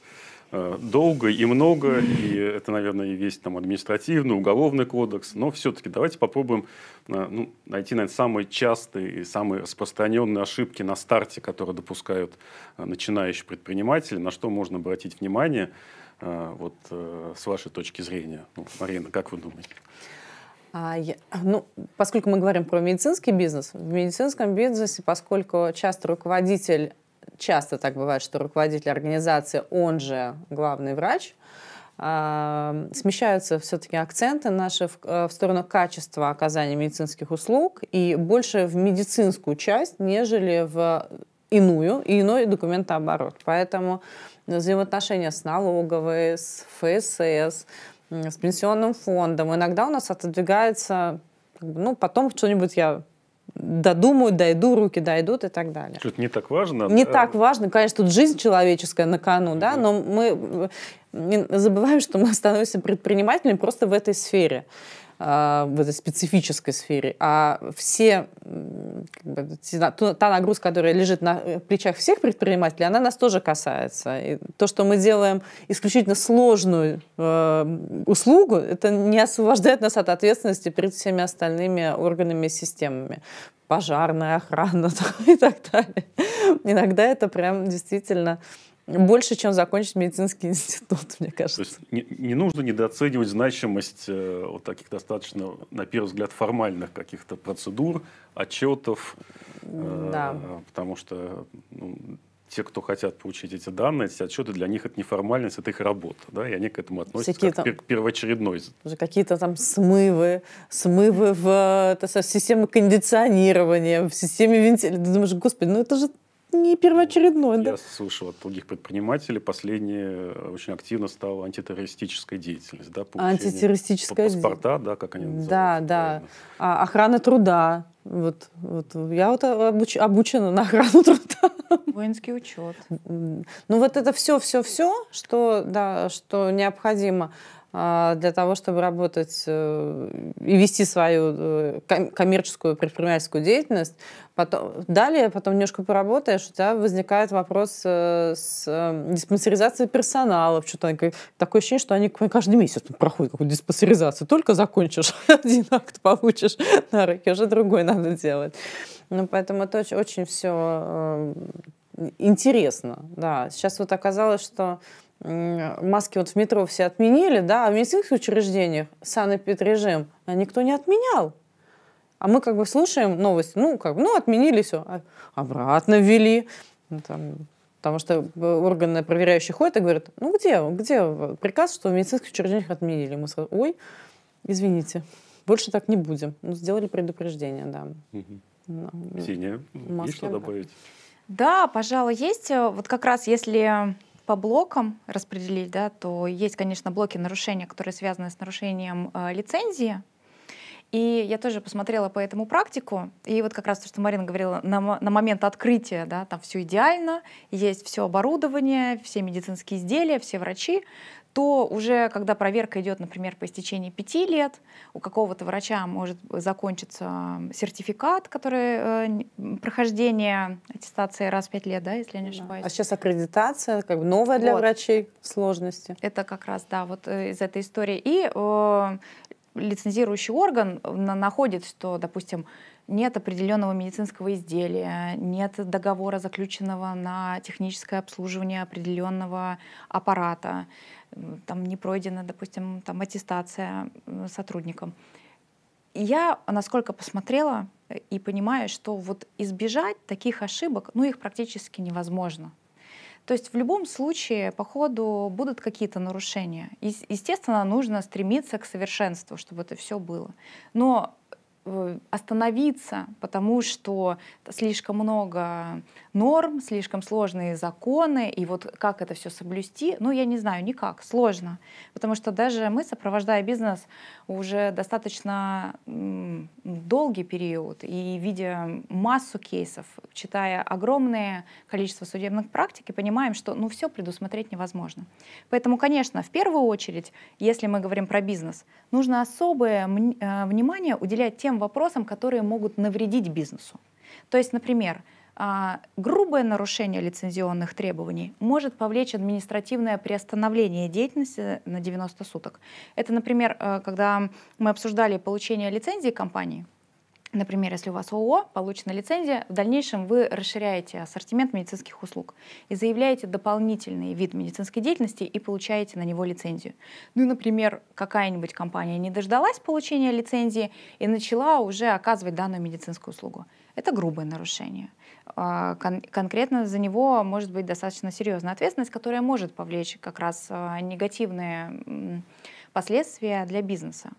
Э, долго и много, и это, наверное, и весь там административный, уголовный кодекс, но все-таки давайте попробуем э, ну, найти, наверное, самые частые и самые распространенные ошибки на старте, которые допускают э, начинающие предприниматели, на что можно обратить внимание, вот с вашей точки зрения. Ну, Марина, как вы думаете? А я, ну, поскольку мы говорим про медицинский бизнес, в медицинском бизнесе, поскольку часто руководитель часто так бывает, что руководитель организации, он же главный врач, а, смещаются все-таки акценты наши э, в, сторону качества оказания медицинских услуг и больше в медицинскую часть, нежели в иную и иной документооборот. Поэтому взаимоотношения с налоговой, с ФСС, с пенсионным фондом иногда у нас отодвигается, ну, потом что-нибудь я додумаю, дойду, руки дойдут и так далее. что не так важно. Не да? так важно. Конечно, тут жизнь человеческая на кону, да, но мы э, забываем, что мы становимся предпринимателями просто в этой сфере. А, в этой специфической сфере, а все, как бы, та нагрузка, которая лежит на э, плечах всех предпринимателей, она нас тоже касается. И то, что мы делаем исключительно сложную э, услугу, это не освобождает нас от ответственности перед всеми остальными органами и системами пожарная охрана и так далее. Иногда это прям действительно больше, чем закончить медицинский институт, мне кажется. То есть не, не нужно недооценивать значимость э, вот таких достаточно, на первый взгляд, формальных каких-то процедур, отчетов, э, да. потому что ну, те, кто хотят получить эти данные, эти отчеты, для них это не формальность, это их работа, да, и они к этому относятся Всякие как там, к первоочередной. Какие-то там смывы, смывы в, э, это, в системе кондиционирования, в системе вентиляции. Ты думаешь, господи, ну это же не первоочередной. Я да. слышал от других предпринимателей, последнее э, очень активно стала антитеррористическая деятельность. Да, антитеррористическая деятельность. Паспорта, да, как они называются. Да, да. А, охрана труда. Вот, вот. Я вот э, обуч, обучена на охрану труда. Воинский учет. Ну вот это все, все, все, что, да, что необходимо. А, для того, чтобы работать э, и вести свою э, коммерческую предпринимательскую деятельность. Потом, далее, потом немножко поработаешь, у тебя возникает вопрос э, с диспансеризацией персонала. Что-то они, такое ощущение, что они каждый месяц проходят какую-то диспансеризацию. Только закончишь один акт, получишь на руки, уже другой надо делать. Ну, поэтому это очень, очень все интересно. Да. Сейчас вот оказалось, что маски вот в метро все отменили, да, а в медицинских учреждениях санэпидрежим а никто не отменял. А мы как бы слушаем новости, ну, как бы, ну, отменили все, а обратно ввели, ну, там, потому что э, органы проверяющие ходят и говорят, ну, где, где приказ, что в медицинских учреждениях отменили? Мы сказали, ой, извините, больше так не будем. Ну, сделали предупреждение, да. Угу. Ну, Синяя, есть что добавить? Да, пожалуй, есть. Вот как раз если по блокам распределить, да, то есть, конечно, блоки нарушения, которые связаны с нарушением э, лицензии. И я тоже посмотрела по этому практику, и вот как раз то, что Марина говорила, на, на момент открытия, да, там все идеально, есть все оборудование, все медицинские изделия, все врачи, то уже когда проверка идет, например, по истечении пяти лет, у какого-то врача может закончиться сертификат, который э, прохождение аттестации раз в пять лет, да, если я не ошибаюсь. Да. А сейчас аккредитация, как бы новая для вот. врачей сложности. Это как раз, да, вот э, из этой истории. И э, лицензирующий орган находит, что, допустим, нет определенного медицинского изделия, нет договора, заключенного на техническое обслуживание определенного аппарата, там не пройдена, допустим, там аттестация э, сотрудникам. Я, насколько посмотрела э, и понимаю, что вот избежать таких ошибок, ну их практически невозможно. То есть в любом случае по ходу будут какие-то нарушения. И, естественно, нужно стремиться к совершенству, чтобы это все было. Но э, остановиться, потому что слишком много норм, слишком сложные законы, и вот как это все соблюсти, ну, я не знаю, никак, сложно. Потому что даже мы, сопровождая бизнес уже достаточно долгий период и видя массу кейсов, читая огромное количество судебных практик, и понимаем, что ну, все предусмотреть невозможно. Поэтому, конечно, в первую очередь, если мы говорим про бизнес, нужно особое э, внимание уделять тем вопросам, которые могут навредить бизнесу. То есть, например, а, грубое нарушение лицензионных требований может повлечь административное приостановление деятельности на 90 суток. Это, например, э, когда мы обсуждали получение лицензии компании, Например, если у вас ООО, получена лицензия, в дальнейшем вы расширяете ассортимент медицинских услуг и заявляете дополнительный вид медицинской деятельности и получаете на него лицензию. Ну, например, какая-нибудь компания не дождалась получения лицензии и начала уже оказывать данную медицинскую услугу. Это грубое нарушение. А, кон конкретно за него может быть достаточно серьезная ответственность, которая может повлечь как раз а, негативные последствия для бизнеса.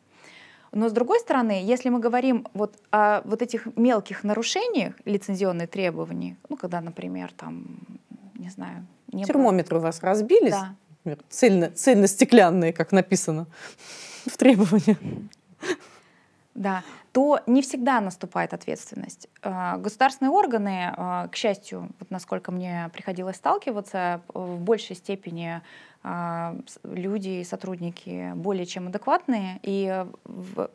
Но с другой стороны, если мы говорим вот о вот этих мелких нарушениях лицензионных требований, ну когда, например, там, не знаю, не термометры было... у вас разбились, да. например, цельно, цельно стеклянные, как написано в требовании. Да, то не всегда наступает ответственность. Э, государственные органы, э, к счастью, вот насколько мне приходилось сталкиваться, э, в большей степени а, люди и сотрудники более чем адекватные. И э, в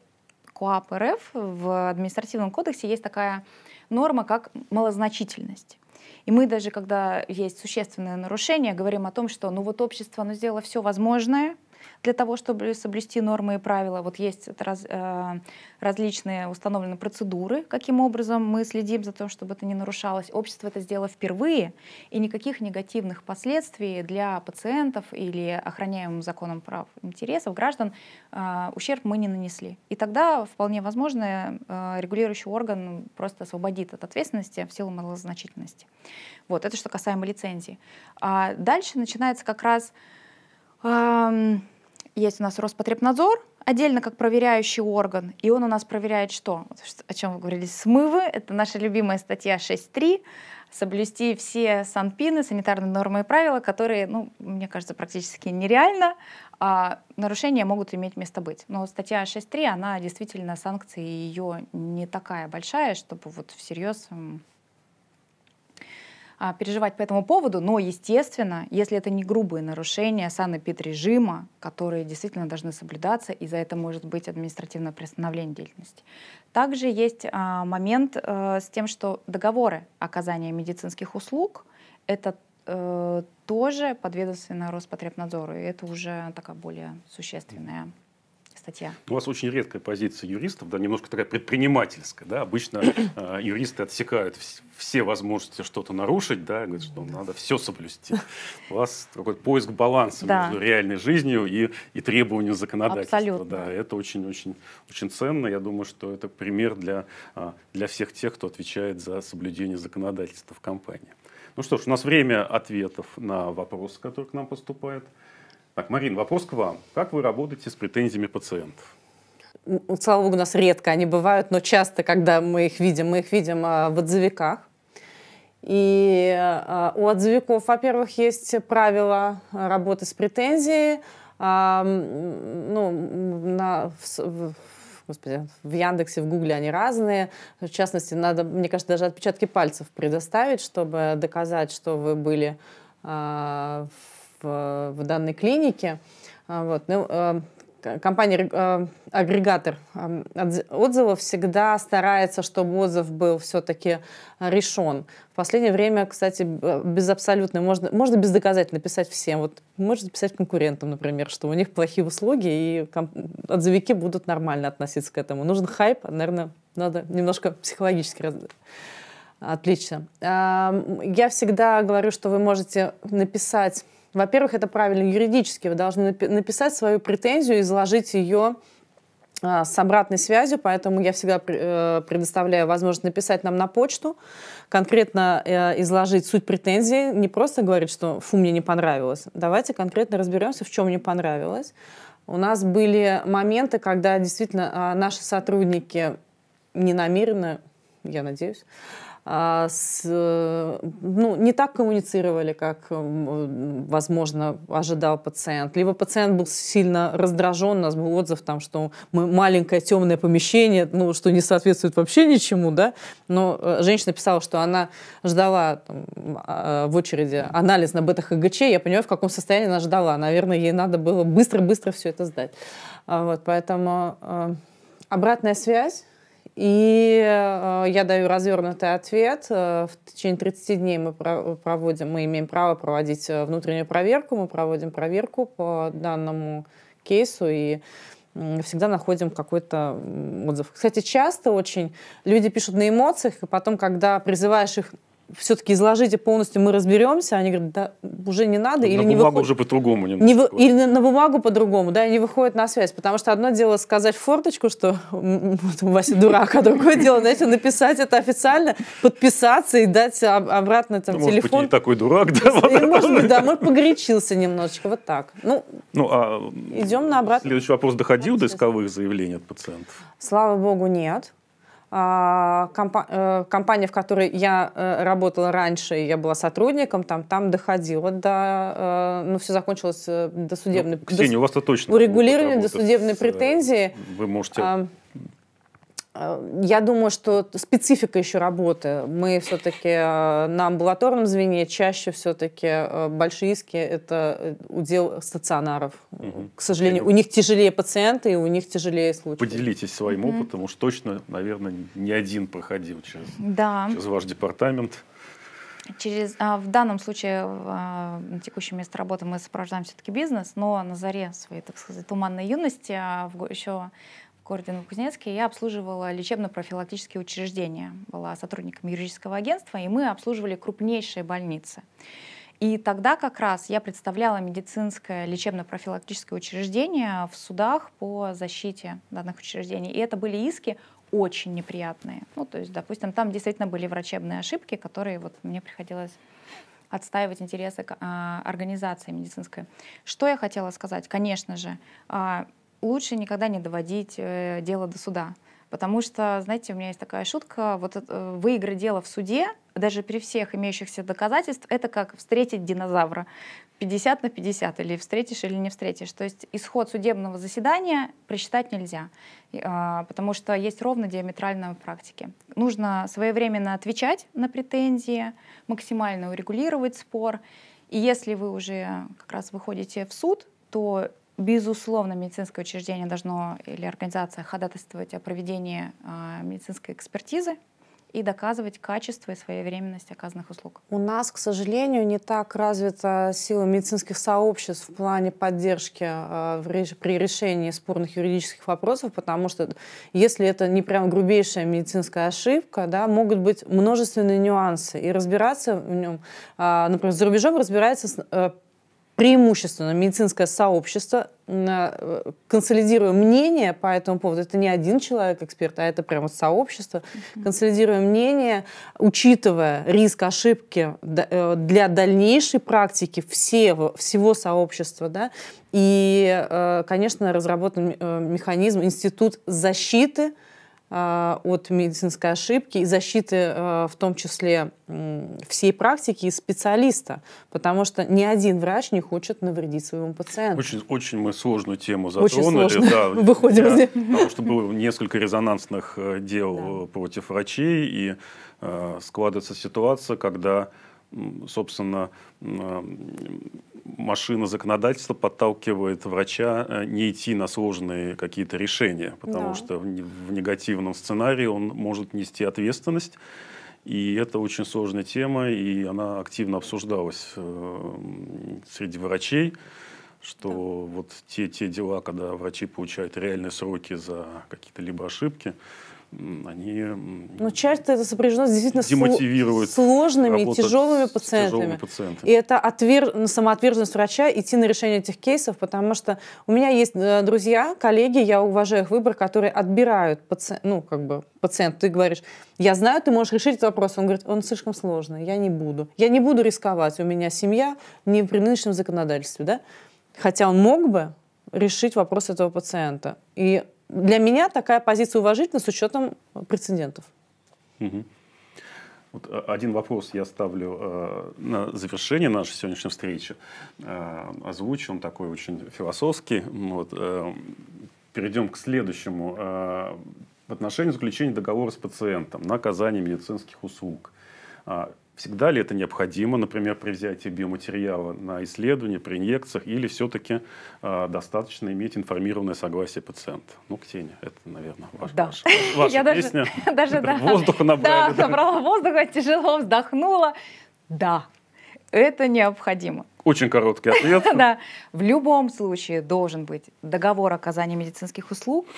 КОАП РФ в административном кодексе есть такая норма, как малозначительность. И мы даже, когда есть существенное нарушение, говорим о том, что ну вот общество оно сделало все возможное, для того, чтобы соблюсти нормы и правила. Вот есть раз, э, различные установленные процедуры, каким образом мы следим за тем, чтобы это не нарушалось. Общество это сделало впервые, и никаких негативных последствий для пациентов или охраняемым законом прав интересов граждан э, ущерб мы не нанесли. И тогда вполне возможно э, регулирующий орган просто освободит от ответственности в силу малозначительности. Вот, это что касаемо лицензии. А дальше начинается как раз есть у нас Роспотребнадзор, отдельно как проверяющий орган, и он у нас проверяет что? О чем вы говорили, смывы, это наша любимая статья 6.3, соблюсти все санпины, санитарные нормы и правила, которые, ну, мне кажется, практически нереально, а нарушения могут иметь место быть. Но статья 6.3, она действительно, санкции ее не такая большая, чтобы вот всерьез а, переживать по этому поводу, но, естественно, если это не грубые нарушения санэпидрежима, которые действительно должны соблюдаться, и за это может быть административное приостановление деятельности. Также есть а, момент а, с тем, что договоры оказания медицинских услуг — это э, тоже подведомственно Роспотребнадзору, и это уже такая более существенная статья? У вас очень редкая позиция юристов, да, немножко такая предпринимательская. Да? Обычно э, юристы отсекают все возможности что-то нарушить, да, говорят, что надо все соблюсти. У вас такой поиск баланса между реальной жизнью и, и требованием законодательства. Абсолютно. Да, это очень-очень очень ценно. Я думаю, что это пример для, э, для всех тех, кто отвечает за соблюдение законодательства в компании. Ну что ж, у нас время ответов на вопросы, которые к нам поступают. Так, Марин, вопрос к вам. Как вы работаете с претензиями пациентов? Слава богу, ну, у нас редко они бывают, но часто, когда мы их видим, мы их видим а, в отзывиках. И а, у отзывиков, во-первых, есть правила работы с претензией. А, ну, на, в, господи, в Яндексе, в Гугле они разные. В частности, надо, мне кажется, даже отпечатки пальцев предоставить, чтобы доказать, что вы были в в, э, в данной клинике. А, вот. Ну, э, компания-агрегатор э, эм, отзывов всегда старается, чтобы отзыв был все-таки решен. В последнее время, кстати, без абсолютной, можно, можно без доказать написать всем. Вот можно писать конкурентам, например, что у них плохие услуги, и отзывики будут нормально относиться к этому. Нужен хайп, наверное, надо немножко психологически раз... Отлично. Эм, я всегда говорю, что вы можете написать во-первых, это правильно юридически. Вы должны написать свою претензию и изложить ее а, с обратной связью, поэтому я всегда э, предоставляю возможность написать нам на почту, конкретно э, изложить суть претензии, не просто говорить, что «фу, мне не понравилось». Давайте конкретно разберемся, в чем не понравилось. У нас были моменты, когда действительно а, наши сотрудники не намеренно, я надеюсь, а, с, э, ну, не так коммуницировали, как, возможно, ожидал пациент. Либо пациент был сильно раздражен, у нас был отзыв, там, что мы маленькое темное помещение, ну, что не соответствует вообще ничему, да. Но э, женщина писала, что она ждала там, а, э, в очереди анализ на бета-ХГЧ, я понимаю, в каком состоянии она ждала. Наверное, ей надо было быстро-быстро все это сдать. А вот, поэтому обратная связь и э, я даю развернутый ответ. Э, в течение 30 дней мы проводим, мы имеем право проводить э, внутреннюю проверку, мы проводим проверку по данному кейсу и всегда находим какой-то отзыв. Кстати, часто очень люди пишут на эмоциях, и потом, когда призываешь их все-таки изложите полностью, мы разберемся. Они говорят, да, уже не надо. На или бумагу не выход... уже по-другому. Не вы... Или на, на бумагу по-другому, да, и не выходит на связь. Потому что одно дело сказать форточку, что Вася дурак, а другое дело, знаете, написать это официально, подписаться и дать обратно там ну, телефон. Может быть, не такой дурак, да? И, может быть, да, может, погорячился немножечко, вот так. Ну, ну а идем на обратно. Следующий вопрос. Доходил до исковых заявлений от пациентов? Слава богу, нет. А, э, компания, в которой я э, работала раньше, я была сотрудником, там, там доходило до... Э, ну, все закончилось до ну, судебной... Ну, Ксения, до, у вас-то точно... Урегулирование до судебной претензии. Вы можете Э, я думаю, что специфика еще работы. Мы все-таки э, на амбулаторном звене чаще все-таки э, большие иски – это удел стационаров. Угу. К сожалению, у них тяжелее пациенты, и у них тяжелее случаи. Поделитесь своим угу. опытом. Уж точно, наверное, не один проходил через, да. через ваш департамент. Через, а, в данном случае, на текущем месте работы мы сопровождаем все-таки бизнес, но на заре своей, так сказать, туманной юности, а, еще городе Новокузнецке, я обслуживала лечебно-профилактические учреждения. Была сотрудником юридического агентства, и мы обслуживали крупнейшие больницы. И тогда как раз я представляла медицинское лечебно-профилактическое учреждение в судах по защите данных учреждений. И это были иски очень неприятные. Ну, то есть, допустим, там действительно были врачебные ошибки, которые вот мне приходилось отстаивать интересы а, организации медицинской. Что я хотела сказать? Конечно же, а, лучше никогда не доводить э, дело до суда. Потому что, знаете, у меня есть такая шутка, вот э, выиграть дело в суде, даже при всех имеющихся доказательств, это как встретить динозавра. 50 на 50, или встретишь, или не встретишь. То есть исход судебного заседания просчитать нельзя, э, потому что есть ровно диаметрально в практике. Нужно своевременно отвечать на претензии, максимально урегулировать спор. И если вы уже как раз выходите в суд, то Безусловно, медицинское учреждение должно или организация ходатайствовать о проведении а, медицинской экспертизы и доказывать качество и своевременность оказанных услуг. У нас, к сожалению, не так развита сила медицинских сообществ в плане поддержки а, при решении спорных юридических вопросов, потому что если это не прям грубейшая медицинская ошибка, да, могут быть множественные нюансы, и разбираться в нем, а, например, за рубежом разбирается э, преимущественно медицинское сообщество, э, консолидируя мнение по этому поводу, это не один человек-эксперт, а это прямо сообщество, консолидируя мнение, учитывая риск ошибки э, для дальнейшей практики все, всего сообщества, да, и, э, конечно, разработан механизм, институт защиты, а, от медицинской ошибки и защиты а, в том числе всей практики и специалиста, потому что ни один врач не хочет навредить своему пациенту. Очень, очень мы сложную тему затронули. Очень сложно. Да, Выходим. из потому что было несколько резонансных э, дел да. Э, против врачей, и э, складывается ситуация, когда собственно, машина законодательства подталкивает врача э, не идти на сложные какие-то решения, потому да. что в негативном сценарии он может нести ответственность. И это очень сложная тема, и она активно обсуждалась э, среди врачей, что да. вот те, те дела, когда врачи получают реальные сроки за какие-то либо ошибки, они... Но ну, часто это сопряжено с действительно сложными и тяжелыми пациентами. пациентами. И это отвер... Ну, самоотверженность врача идти на решение этих кейсов, потому что у меня есть э, друзья, коллеги, я уважаю их выбор, которые отбирают пациента, ну, как бы, пациент. Ты говоришь, я знаю, ты можешь решить этот вопрос. Он говорит, он слишком сложный, я не буду. Я не буду рисковать, у меня семья не при нынешнем законодательстве. Да? Хотя он мог бы решить вопрос этого пациента. И для меня такая позиция уважительна с учетом э, прецедентов. Угу. Вот э, один вопрос я ставлю э, на завершение нашей сегодняшней встречи. Э, озвучу, он такой очень философский. Вот, э, перейдем к следующему. Э, в отношении заключения договора с пациентом на оказание медицинских услуг. А, Всегда ли это необходимо, например, при взятии биоматериала на исследование, при инъекциях, или все-таки э, а, достаточно иметь информированное согласие пациента? Ну, Ксения, это, наверное, ваш, да. ваша, ваша Я песня. Даже, даже, Воздуха набрали. да, набрала воздуха, тяжело вздохнула. Да, это необходимо. Очень короткий ответ. Да, в любом случае должен быть договор оказания медицинских услуг –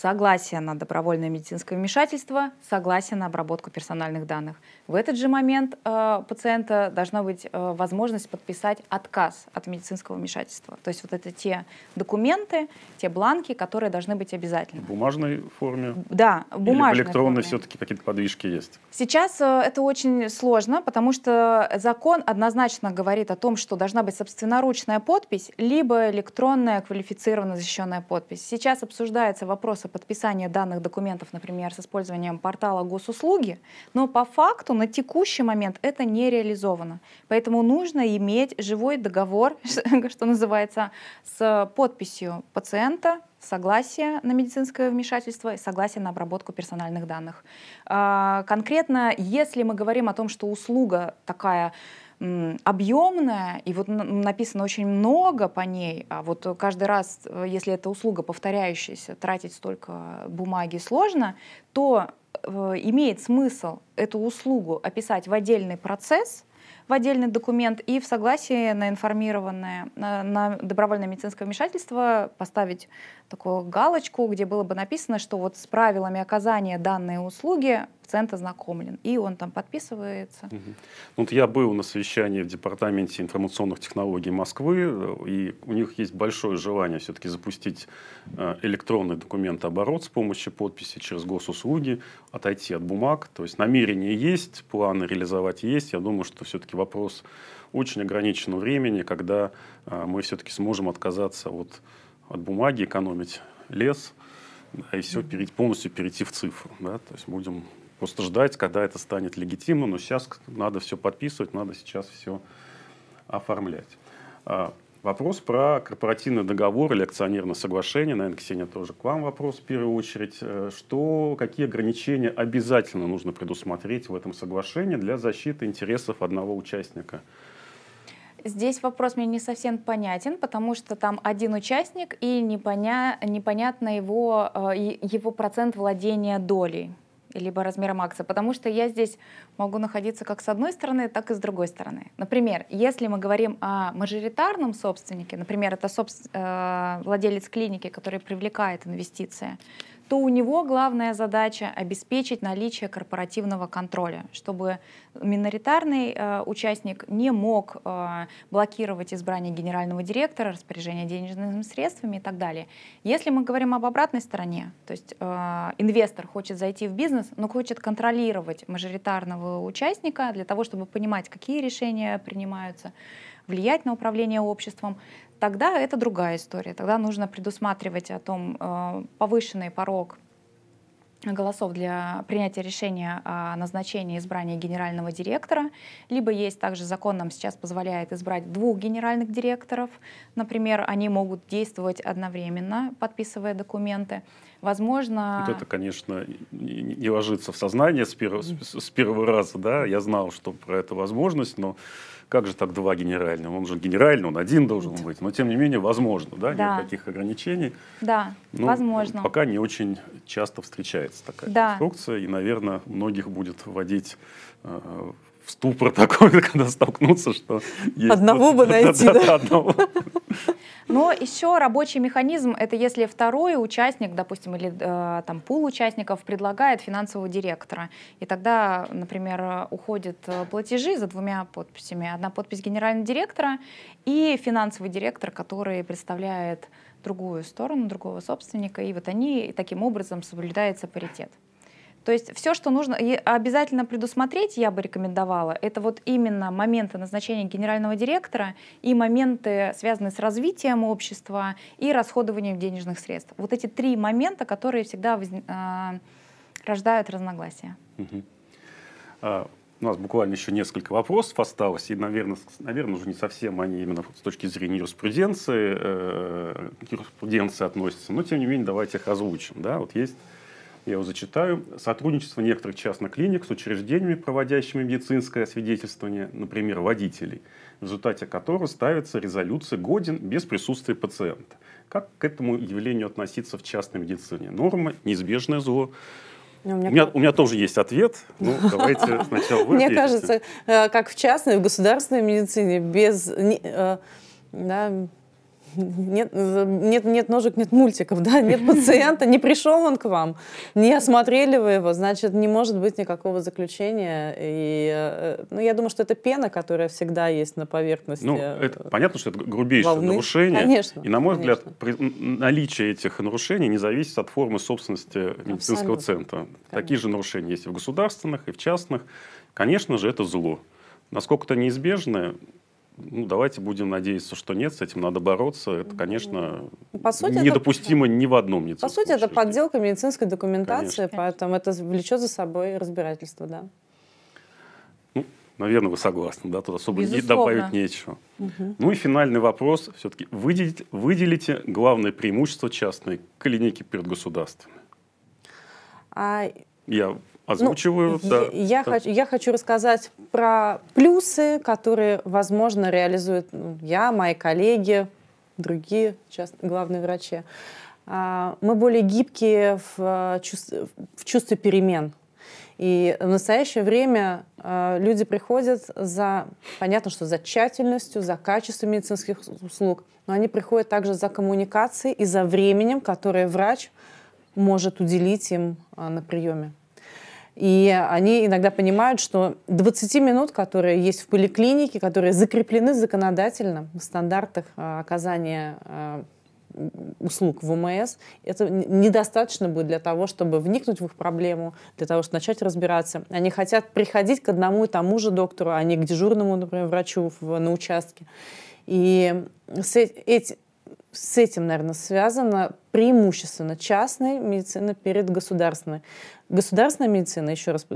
согласие на добровольное медицинское вмешательство, согласие на обработку персональных данных. В этот же момент э, пациента должна быть э, возможность подписать отказ от медицинского вмешательства. То есть вот это те документы, те бланки, которые должны быть обязательно. В бумажной форме? Да, в бумажной Или в электронной все-таки какие-то подвижки есть? Сейчас э, это очень сложно, потому что закон однозначно говорит о том, что должна быть собственноручная подпись, либо электронная квалифицированно защищенная подпись. Сейчас обсуждается вопрос планируется подписание данных документов, например, с использованием портала госуслуги, но по факту на текущий момент это не реализовано. Поэтому нужно иметь живой договор, что называется, с подписью пациента, согласие на медицинское вмешательство и согласие на обработку персональных данных. А, конкретно, если мы говорим о том, что услуга такая объемная, и вот написано очень много по ней, а вот каждый раз, э, если эта услуга повторяющаяся, тратить столько бумаги сложно, то э, имеет смысл эту услугу описать в отдельный процесс, в отдельный документ и в согласии на информированное, на, э, на добровольное медицинское вмешательство поставить такую галочку, где было бы написано, что вот с правилами оказания данной услуги пациент ознакомлен, и он там подписывается. Угу. Вот я был на совещании в Департаменте информационных технологий Москвы, э, и у них есть большое желание все-таки запустить э, электронный документооборот с помощью подписи через госуслуги, отойти от бумаг. То есть намерение есть, планы реализовать есть. Я думаю, что все-таки вопрос очень ограниченного времени, когда э, мы все-таки сможем отказаться от, от бумаги, экономить лес, да, и все перейти, полностью перейти в цифру. Да? То есть будем Просто ждать, когда это станет легитимно, но сейчас надо все подписывать, надо сейчас все оформлять. А, вопрос про корпоративный договор или акционерное соглашение. Наверное, Ксения, тоже к вам вопрос в первую очередь. Э, что, какие ограничения обязательно нужно предусмотреть в этом соглашении для защиты интересов одного участника? Здесь вопрос мне не совсем понятен, потому что там один участник и непоня... непонятно его, э, его процент владения долей либо размером акции, потому что я здесь могу находиться как с одной стороны, так и с другой стороны. Например, если мы говорим о мажоритарном собственнике, например, это собствен... Э, владелец клиники, который привлекает инвестиции, то у него главная задача обеспечить наличие корпоративного контроля, чтобы миноритарный э, участник не мог э, блокировать избрание генерального директора, распоряжение денежными средствами и так далее. Если мы говорим об обратной стороне, то есть э, инвестор хочет зайти в бизнес, но хочет контролировать мажоритарного участника для того, чтобы понимать, какие решения принимаются, влиять на управление обществом, тогда это другая история. Тогда нужно предусматривать о том э, повышенный порог голосов для принятия решения о назначении избрания генерального директора, либо есть также закон нам сейчас позволяет избрать двух генеральных директоров. Например, они могут действовать одновременно, подписывая документы. Возможно... Вот это, конечно, не ложится в сознание с первого, с первого раза, да, я знал, что про эту возможность, но как же так два генерального? Он же генеральный, он один должен быть. Но тем не менее, возможно, да, да. никаких ограничений. Да, Но ну, возможно. Пока не очень часто встречается такая да. конструкция, и, наверное, многих будет вводить э, в ступор такой, когда столкнутся, что... Есть одного бы найти, да? да, да одного. Но еще рабочий механизм — это если второй участник, допустим, или э, там пул участников предлагает финансового директора. И тогда, например, уходят э, платежи за двумя подписями. Одна подпись генерального директора и финансовый директор, который представляет другую сторону, другого собственника. И вот они таким образом соблюдается паритет. То есть все, что нужно обязательно предусмотреть, я бы рекомендовала, это вот именно моменты назначения генерального директора и моменты, связанные с развитием общества и расходованием денежных средств. Вот эти три момента, которые всегда воз... А, рождают разногласия. А, у нас буквально еще несколько вопросов осталось, и, наверное, наверное, уже не совсем они именно с точки зрения юриспруденции, э, юриспруденции относятся, но, тем не менее, давайте их озвучим. Да? Вот есть я его зачитаю, сотрудничество некоторых частных клиник с учреждениями, проводящими медицинское освидетельствование, например, водителей, в результате которого ставится резолюция годен без присутствия пациента. Как к этому явлению относиться в частной медицине? Норма, неизбежное зло, ну, у меня, у, меня, у меня тоже есть ответ. Ну, давайте сначала вы. Мне кажется, э, как в частной, в государственной медицине без э, да, нет, нет, нет ножек, нет мультиков, да, нет пациента, не пришел он к вам, не осмотрели вы его, значит, не может быть никакого заключения. И, э, ну, я думаю, что это пена, которая всегда есть на поверхности. Ну, э, это, понятно, что это грубейшее волны. нарушение. Конечно. И, на мой конечно. взгляд, при, наличие этих нарушений не зависит от формы собственности медицинского Абсолютно. центра. Конечно. Такие же нарушения есть и в государственных, и в частных. Конечно же, это зло. Насколько это неизбежное, ну, давайте будем надеяться, что нет, с этим надо бороться. Это, конечно, ну, по сути, недопустимо это, ни в одном медицинском По сути, это подделка медицинской документации, конечно. поэтому это влечет за собой разбирательство, да. Ну, наверное, вы согласны, да, тут особо не добавить нечего. Угу. Ну и финальный вопрос. Все-таки выделите, выделите главное преимущество частной клиники перед государственной. А... Я озвучиваю. Ну, да. Я, я, хочу, я хочу рассказать про плюсы, которые, возможно, реализуют ну, я, мои коллеги, другие, сейчас главные врачи. А, мы более гибкие в, э, чувстве, в чувстве перемен. И в настоящее время э, люди приходят за, понятно, что за тщательностью, за качеством медицинских услуг, но они приходят также за коммуникацией и за временем, которое врач может уделить им э, на приеме. И они иногда понимают, что 20 минут, которые есть в поликлинике, которые закреплены законодательно в стандартах э, оказания э, услуг в ОМС, это недостаточно будет для того, чтобы вникнуть в их проблему, для того, чтобы начать разбираться. Они хотят приходить к одному и тому же доктору, а не к дежурному, например, врачу на участке. И эти, с этим, наверное, связано преимущественно частная медицина перед государственной. Государственная медицина, еще раз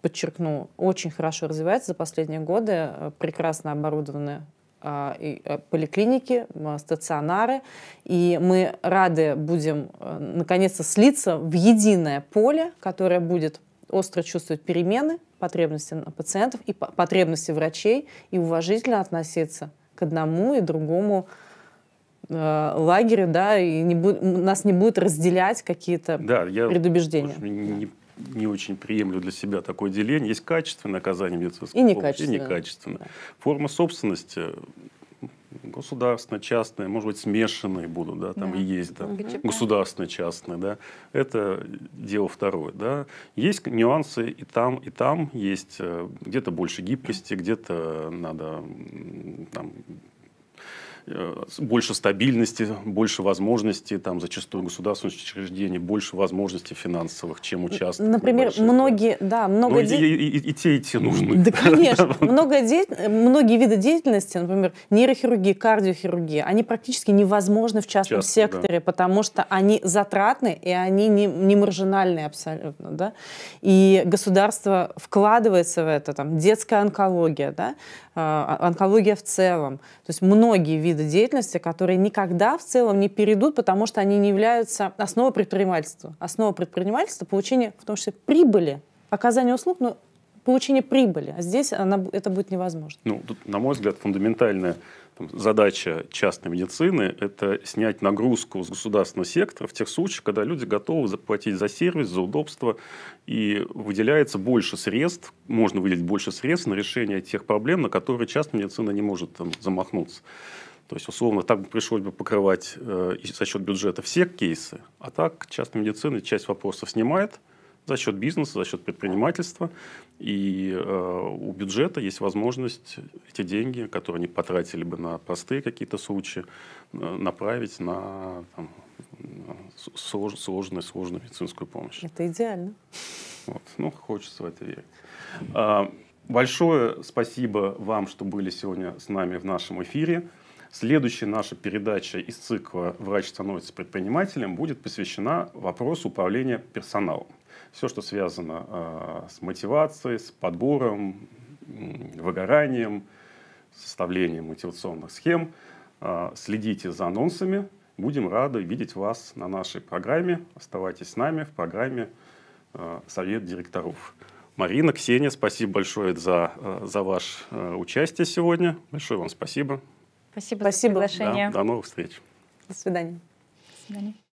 подчеркну, очень хорошо развивается за последние годы, э, прекрасно оборудованы а, э, поликлиники, э, стационары. И мы рады будем наконец-то слиться в единое поле, которое будет остро чувствовать перемены, потребности пациентов и потребности врачей, и уважительно относиться к одному и другому э, лагере, да, и не бу- нас не будет разделять какие-то да, я предубеждения. Не, да. не очень приемлю для себя такое деление. Есть качественное оказание медицинского и помощи, и некачественное. Да. Форма собственности государственная, частная, может быть, смешанные будут, да, там да. и есть, да, государственная, частная, да, это дело второе, да. Есть нюансы и там, и там, есть э, где-то больше гибкости, где-то надо там Э, больше стабильности, больше возможностей, там зачастую государственных учреждений, больше возможностей финансовых, чем участвуют. Например, больших, многие, да, много ну, де... и, и, и те, и те нужны. Да, конечно. много де... Многие виды деятельности, например, нейрохирургия, кардиохирургия, они практически невозможны в частном Часто, секторе, да. потому что они затратны и они не, не маржинальные абсолютно, да. И государство вкладывается в это, там, детская онкология, да, э, онкология в целом. То есть многие виды вида деятельности, которые никогда в целом не перейдут, потому что они не являются основой предпринимательства. Основа предпринимательства – получение, в том числе, прибыли, оказание услуг, но получение прибыли. А здесь она, это будет невозможно. Ну, тут, на мой взгляд, фундаментальная там, задача частной медицины – это снять нагрузку с государственного сектора в тех случаях, когда люди готовы заплатить за сервис, за удобство, и выделяется больше средств, можно выделить больше средств на решение тех проблем, на которые частная медицина не может там, замахнуться. То есть, условно, так бы пришлось бы покрывать э, за счет бюджета все кейсы, а так частная медицина часть вопросов снимает за счет бизнеса, за счет предпринимательства. И э, у бюджета есть возможность эти деньги, которые они потратили бы на простые какие-то случаи, э, направить на там, слож, сложную, сложную медицинскую помощь. Это идеально. Вот. Ну, хочется в это верить. А, большое спасибо вам, что были сегодня с нами в нашем эфире. Следующая наша передача из цикла «Врач становится предпринимателем» будет посвящена вопросу управления персоналом. Все, что связано э, с мотивацией, с подбором, выгоранием, составлением мотивационных схем. Э, следите за анонсами. Будем рады видеть вас на нашей программе. Оставайтесь с нами в программе э, «Совет директоров». Марина, Ксения, спасибо большое за, э, за ваше э, участие сегодня. Большое вам спасибо. Спасибо, Спасибо. за приглашение. Да, до новых встреч. До свидания. До свидания.